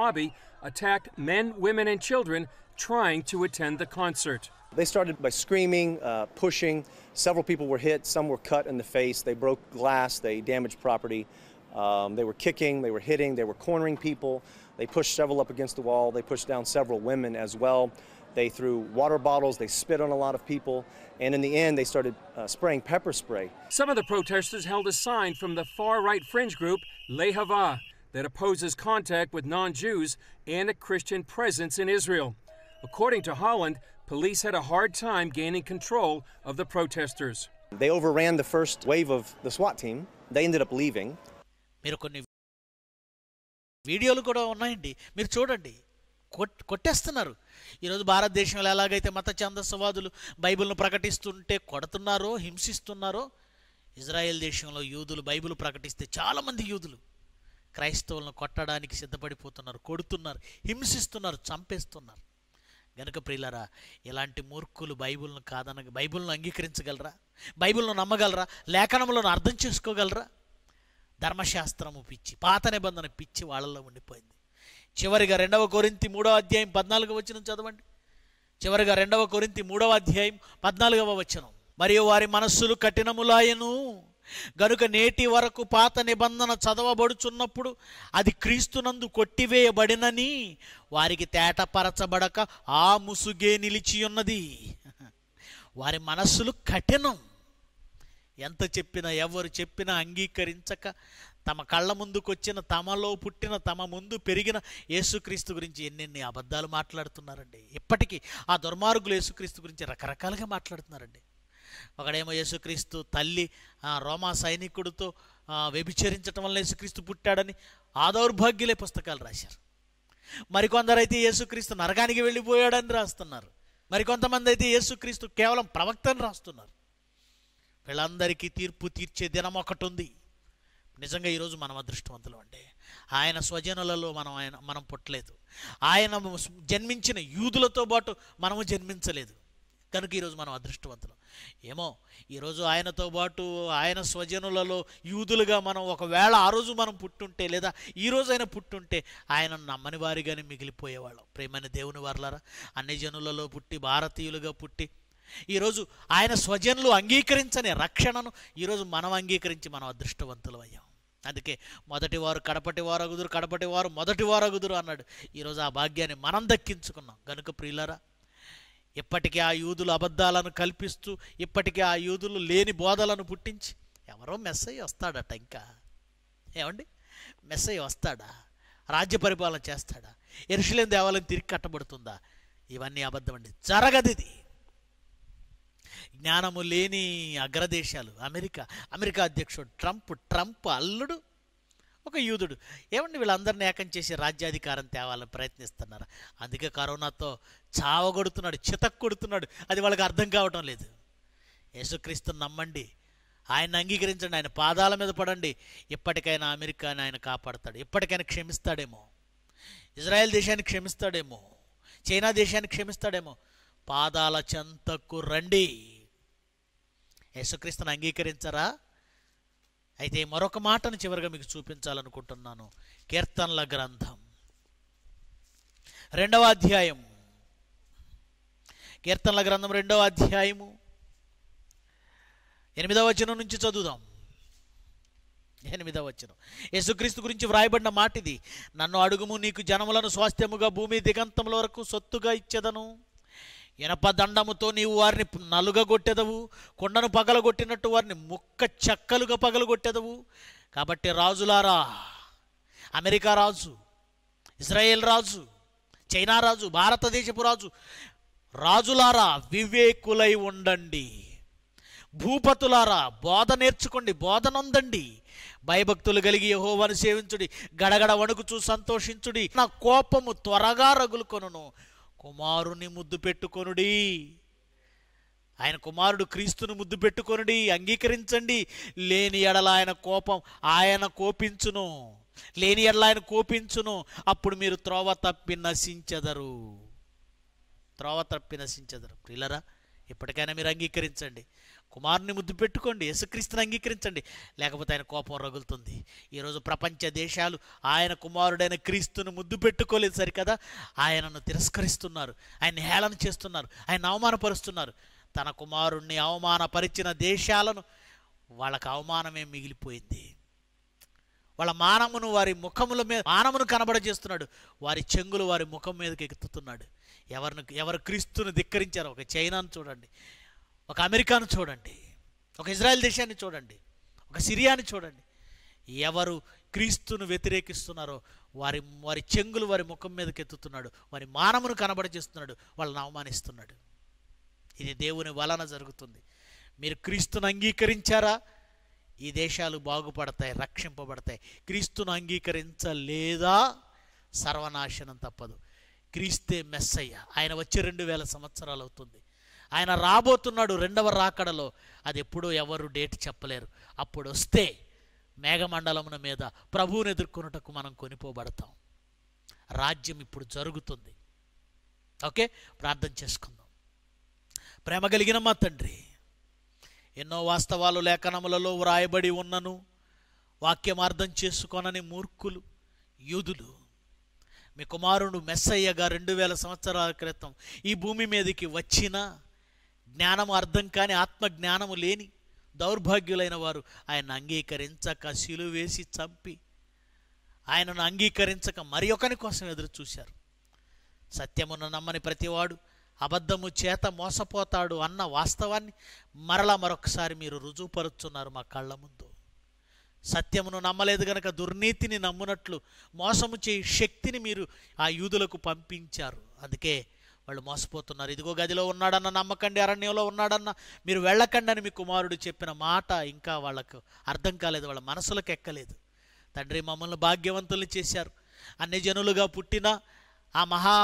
Bobby attacked men, women, and children trying to attend the concert. They started by screaming, uh, pushing. Several people were hit. Some were cut in the face. They broke glass. They damaged property. Um, they were kicking. They were hitting. They were cornering people. They pushed several up against the wall. They pushed down several women as well. They threw water bottles. They spit on a lot of people. And in the end, they started uh, spraying pepper spray. Some of the protesters held a sign from the far right fringe group Lehava that opposes contact with non Jews and a Christian presence in Israel. According to Holland, police had a hard time gaining control of the protesters. They overran the first wave of the SWAT team. They ended up leaving. మీరు కొన్ని వీడియోలు కూడా ఉన్నాయండి మీరు చూడండి కొట్టేస్తున్నారు ఈరోజు భారతదేశంలో ఎలాగైతే మత ఛాందస్వాదులు బైబిల్ను ప్రకటిస్తుంటే కొడుతున్నారో హింసిస్తున్నారో ఇజ్రాయెల్ దేశంలో యూదులు బైబిల్ ప్రకటిస్తే చాలామంది యూదులు క్రైస్తవులను కొట్టడానికి సిద్ధపడిపోతున్నారు కొడుతున్నారు హింసిస్తున్నారు చంపేస్తున్నారు గనుక ప్రియులరా ఇలాంటి మూర్ఖులు బైబుల్ను కాదన బైబుల్ను అంగీకరించగలరా బైబిల్ను నమ్మగలరా లేఖనములను అర్థం చేసుకోగలరా ధర్మశాస్త్రము పిచ్చి పాత నిబంధన పిచ్చి వాళ్ళలో ఉండిపోయింది చివరిగా రెండవ కొరింతి మూడవ అధ్యాయం పద్నాలుగవ వచనం చదవండి చివరిగా రెండవ కొరింతి మూడవ అధ్యాయం పద్నాలుగవ వచనం మరియు వారి మనస్సులు కఠినములాయను గనుక నేటి వరకు పాత నిబంధన చదవబడుచున్నప్పుడు అది క్రీస్తునందు కొట్టివేయబడినని వారికి తేటపరచబడక ఆ ముసుగే నిలిచి ఉన్నది వారి మనస్సులు కఠినం ఎంత చెప్పినా ఎవరు చెప్పినా అంగీకరించక తమ కళ్ళ ముందుకు వచ్చిన తమలో పుట్టిన తమ ముందు పెరిగిన యేసుక్రీస్తు గురించి ఎన్నెన్ని అబద్ధాలు మాట్లాడుతున్నారండి ఇప్పటికీ ఆ దుర్మార్గులు యేసుక్రీస్తు గురించి రకరకాలుగా మాట్లాడుతున్నారండి ఒకడేమో యేసుక్రీస్తు తల్లి రోమా సైనికుడితో వ్యభిచరించటం వల్ల యేసుక్రీస్తు పుట్టాడని ఆదౌర్భాగ్యులే పుస్తకాలు రాశారు మరికొందరైతే యేసుక్రీస్తు నరకానికి వెళ్ళిపోయాడని రాస్తున్నారు మరికొంతమంది అయితే యేసుక్రీస్తు కేవలం ప్రవక్తను రాస్తున్నారు వీళ్ళందరికీ తీర్పు తీర్చే దినం ఒకటి ఉంది నిజంగా ఈరోజు మనం అదృష్టవంతులు అండి ఆయన స్వజనులలో మనం ఆయన మనం పుట్టలేదు ఆయన జన్మించిన యూదులతో పాటు మనము జన్మించలేదు కనుక ఈరోజు మనం అదృష్టవంతులం ఏమో ఈరోజు ఆయనతో పాటు ఆయన స్వజనులలో యూదులుగా మనం ఒకవేళ ఆ రోజు మనం పుట్టుంటే లేదా ఈరోజు ఆయన పుట్టుంటే ఆయన నమ్మని వారిగానే మిగిలిపోయేవాళ్ళం ప్రేమని దేవుని వర్లరా అన్ని జనులలో పుట్టి భారతీయులుగా పుట్టి ఈరోజు ఆయన స్వజనులు అంగీకరించని రక్షణను ఈరోజు మనం అంగీకరించి మనం అదృష్టవంతులు అయ్యాం అందుకే మొదటి వారు కడపటి అగుదురు కడపటి వారు మొదటి అగుదురు అన్నాడు ఈరోజు ఆ భాగ్యాన్ని మనం దక్కించుకున్నాం కనుక ప్రియులరా ఇప్పటికీ ఆ యూదులు అబద్ధాలను కల్పిస్తూ ఇప్పటికీ ఆ యూదులు లేని బోధలను పుట్టించి ఎవరో మెస్సయ్య వస్తాడట ఇంకా ఏమండి మెస్సయ్య వస్తాడా రాజ్య పరిపాలన చేస్తాడా ఎరుషులేని దేవాలయం తిరిగి కట్టబడుతుందా ఇవన్నీ అబద్ధం అండి జరగదు ఇది జ్ఞానము లేని అగ్రదేశాలు అమెరికా అమెరికా అధ్యక్షుడు ట్రంప్ ట్రంప్ అల్లుడు ఒక యూదుడు ఏమండి వీళ్ళందరిని ఏకం చేసి రాజ్యాధికారం తేవాలని ప్రయత్నిస్తున్నారు అందుకే కరోనాతో చావగొడుతున్నాడు చితక్ కొడుతున్నాడు అది వాళ్ళకి అర్థం కావటం లేదు యేసుక్రీస్తుని నమ్మండి ఆయన అంగీకరించండి ఆయన పాదాల మీద పడండి ఇప్పటికైనా అమెరికాని ఆయన కాపాడతాడు ఇప్పటికైనా క్షమిస్తాడేమో ఇజ్రాయెల్ దేశాన్ని క్షమిస్తాడేమో చైనా దేశాన్ని క్షమిస్తాడేమో పాదాల చెంతకు రండి యేసుక్రీస్తుని అంగీకరించరా అయితే మరొక మాటను చివరిగా మీకు చూపించాలనుకుంటున్నాను కీర్తనల గ్రంథం రెండవ అధ్యాయం కీర్తనల గ్రంథం రెండవ అధ్యాయము ఎనిమిదవ వచనం నుంచి చదువుదాం ఎనిమిదవ వచనం యేసుక్రీస్తు గురించి వ్రాయబడిన మాట ఇది నన్ను అడుగుము నీకు జనములను స్వాస్థ్యముగా భూమి దిగంతముల వరకు సొత్తుగా ఇచ్చేదను ఇనపదండముతో నీవు వారిని నలుగగొట్టెదవు కొండను పగలగొట్టినట్టు వారిని ముక్క చెక్కలుగా పగలగొట్టెదవు కాబట్టి రాజులారా అమెరికా రాజు ఇజ్రాయేల్ రాజు చైనా రాజు భారతదేశపు రాజు రాజులారా వివేకులై ఉండండి భూపతులారా బోధ నేర్చుకోండి బోధనొందండి భయభక్తులు కలిగి యహోవాను సేవించుడి గడగడ వణుకుచూ సంతోషించుడి నా కోపము త్వరగా కొనును కుమారుని ముద్దు పెట్టుకొనుడి ఆయన కుమారుడు క్రీస్తును ముద్దు పెట్టుకొనుడి అంగీకరించండి లేని ఎడల ఆయన కోపం ఆయన కోపించును లేని ఎడల ఆయన కోపించును అప్పుడు మీరు త్రోవ తప్పి నశించెదరు త్రోవ తప్పి నశించెదరు ప్రియులరా ఇప్పటికైనా మీరు అంగీకరించండి కుమారుని ముద్దు పెట్టుకోండి యేసుక్రీస్తుని అంగీకరించండి లేకపోతే ఆయన కోపం రగులుతుంది ఈరోజు ప్రపంచ దేశాలు ఆయన కుమారుడైన క్రీస్తును ముద్దు పెట్టుకోలేదు సరికదా ఆయనను తిరస్కరిస్తున్నారు ఆయన హేళన చేస్తున్నారు ఆయన అవమానపరుస్తున్నారు తన కుమారుణ్ణి అవమానపరిచిన దేశాలను వాళ్ళకు అవమానమే మిగిలిపోయింది వాళ్ళ మానమును వారి ముఖముల మీద మానమును కనబడజేస్తున్నాడు వారి చెంగులు వారి ముఖం మీదకి ఎక్కుతున్నాడు ఎవరిని ఎవరు క్రీస్తుని ధిక్కరించారు ఒక చైనాను చూడండి ఒక అమెరికాను చూడండి ఒక ఇజ్రాయెల్ దేశాన్ని చూడండి ఒక సిరియాని చూడండి ఎవరు క్రీస్తును వ్యతిరేకిస్తున్నారో వారి వారి చెంగులు వారి ముఖం మీదకి ఎత్తుతున్నాడు వారి మానమును కనబడచేస్తున్నాడు వాళ్ళని అవమానిస్తున్నాడు ఇది దేవుని వలన జరుగుతుంది మీరు క్రీస్తును అంగీకరించారా ఈ దేశాలు బాగుపడతాయి రక్షింపబడతాయి క్రీస్తును అంగీకరించలేదా సర్వనాశనం తప్పదు క్రీస్తే మెస్సయ్య ఆయన వచ్చి రెండు వేల సంవత్సరాలు అవుతుంది ఆయన రాబోతున్నాడు రెండవ రాకడలో అది ఎప్పుడూ ఎవరు డేట్ చెప్పలేరు అప్పుడు వస్తే మేఘమండలమున మీద ప్రభువుని ఎదుర్కొనుటకు మనం కొనిపోబడతాం రాజ్యం ఇప్పుడు జరుగుతుంది ఓకే ప్రార్థన చేసుకుందాం ప్రేమ కలిగిన మా తండ్రి ఎన్నో వాస్తవాలు లేఖనములలో వ్రాయబడి ఉన్నను వాక్యం అర్థం చేసుకోనని మూర్ఖులు యూదులు మీ కుమారుడు మెస్సయ్యగా రెండు వేల సంవత్సరాల క్రితం ఈ భూమి మీదకి వచ్చినా జ్ఞానము అర్థం కాని ఆత్మ జ్ఞానము లేని దౌర్భాగ్యులైన వారు ఆయన అంగీకరించక శిలు వేసి చంపి ఆయనను అంగీకరించక మరి ఒకరి కోసం ఎదురు చూశారు సత్యమును నమ్మని ప్రతివాడు అబద్ధము చేత మోసపోతాడు అన్న వాస్తవాన్ని మరలా మరొకసారి మీరు రుజువుపరుచున్నారు మా కళ్ళ ముందు సత్యమును నమ్మలేదు గనక దుర్నీతిని నమ్మునట్లు మోసము చేయి శక్తిని మీరు ఆ యూదులకు పంపించారు అందుకే వాళ్ళు మోసపోతున్నారు ఇదిగో గదిలో ఉన్నాడన్న నమ్మకండి అరణ్యంలో ఉన్నాడన్న మీరు వెళ్ళకండి అని మీ కుమారుడు చెప్పిన మాట ఇంకా వాళ్ళకు అర్థం కాలేదు వాళ్ళ మనసులకు ఎక్కలేదు తండ్రి మమ్మల్ని భాగ్యవంతులు చేశారు అన్ని జనులుగా పుట్టిన ఆ మహా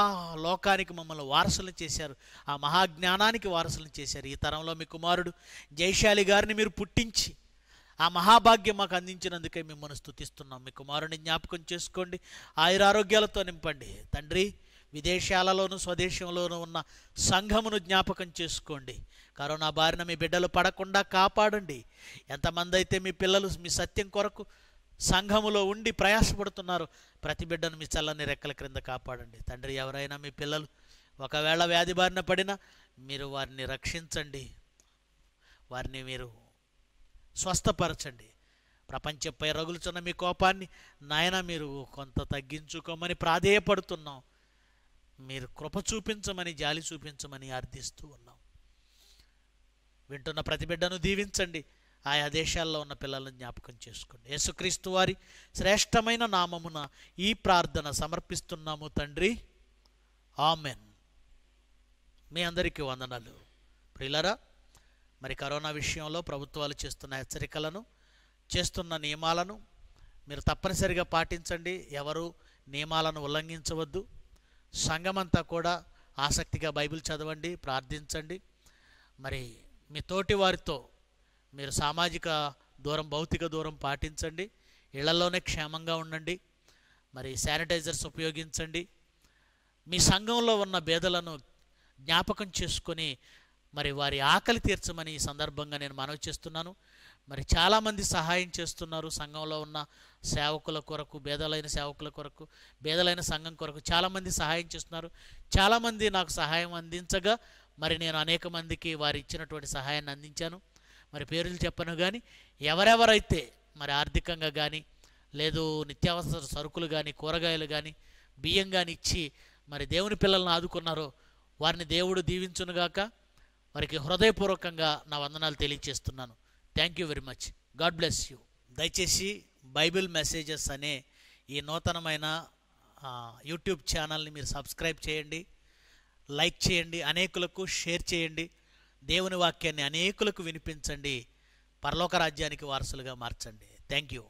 లోకానికి మమ్మల్ని వారసులు చేశారు ఆ మహాజ్ఞానానికి వారసులు చేశారు ఈ తరంలో మీ కుమారుడు జయశాలి గారిని మీరు పుట్టించి ఆ మహాభాగ్యం మాకు అందించినందుకే మిమ్మల్ని స్థుతిస్తున్నాం మీ కుమారుని జ్ఞాపకం చేసుకోండి ఆయురారోగ్యాలతో నింపండి తండ్రి విదేశాలలోనూ స్వదేశంలోనూ ఉన్న సంఘమును జ్ఞాపకం చేసుకోండి కరోనా బారిన మీ బిడ్డలు పడకుండా కాపాడండి ఎంతమంది అయితే మీ పిల్లలు మీ సత్యం కొరకు సంఘములో ఉండి ప్రయాసపడుతున్నారు ప్రతి బిడ్డను మీ చల్లని రెక్కల క్రింద కాపాడండి తండ్రి ఎవరైనా మీ పిల్లలు ఒకవేళ వ్యాధి బారిన పడినా మీరు వారిని రక్షించండి వారిని మీరు స్వస్థపరచండి ప్రపంచంపై రగులుచున్న మీ కోపాన్ని నాయన మీరు కొంత తగ్గించుకోమని ప్రాధేయపడుతున్నాం మీరు కృప చూపించమని జాలి చూపించమని అర్థిస్తూ ఉన్నాం వింటున్న ప్రతి బిడ్డను దీవించండి ఆయా దేశాల్లో ఉన్న పిల్లలను జ్ఞాపకం చేసుకోండి యేసుక్రీస్తు వారి శ్రేష్టమైన నామమున ఈ ప్రార్థన సమర్పిస్తున్నాము తండ్రి ఆమెన్ మీ అందరికీ వందనాలు ప్రియులరా మరి కరోనా విషయంలో ప్రభుత్వాలు చేస్తున్న హెచ్చరికలను చేస్తున్న నియమాలను మీరు తప్పనిసరిగా పాటించండి ఎవరు నియమాలను ఉల్లంఘించవద్దు సంఘమంతా కూడా ఆసక్తిగా బైబిల్ చదవండి ప్రార్థించండి మరి మీ తోటి వారితో మీరు సామాజిక దూరం భౌతిక దూరం పాటించండి ఇళ్లలోనే క్షేమంగా ఉండండి మరి శానిటైజర్స్ ఉపయోగించండి మీ సంఘంలో ఉన్న భేదలను జ్ఞాపకం చేసుకొని మరి వారి ఆకలి తీర్చమని ఈ సందర్భంగా నేను మనవి చేస్తున్నాను మరి చాలామంది సహాయం చేస్తున్నారు సంఘంలో ఉన్న సేవకుల కొరకు భేదలైన సేవకుల కొరకు భేదలైన సంఘం కొరకు చాలామంది సహాయం చేస్తున్నారు చాలామంది నాకు సహాయం అందించగా మరి నేను అనేక మందికి వారు ఇచ్చినటువంటి సహాయాన్ని అందించాను మరి పేర్లు చెప్పను కానీ ఎవరెవరైతే మరి ఆర్థికంగా కానీ లేదు నిత్యావసర సరుకులు కానీ కూరగాయలు కానీ బియ్యం కానీ ఇచ్చి మరి దేవుని పిల్లలను ఆదుకున్నారో వారిని దేవుడు దీవించునుగాక వారికి హృదయపూర్వకంగా నా వందనాలు తెలియజేస్తున్నాను thank you very much God bless you దయచేసి బైబిల్ మెసేజెస్ అనే ఈ నూతనమైన యూట్యూబ్ ఛానల్ని మీరు సబ్స్క్రైబ్ చేయండి లైక్ చేయండి అనేకులకు షేర్ చేయండి దేవుని వాక్యాన్ని అనేకులకు వినిపించండి పరలోక రాజ్యానికి వారసులుగా మార్చండి థ్యాంక్ యూ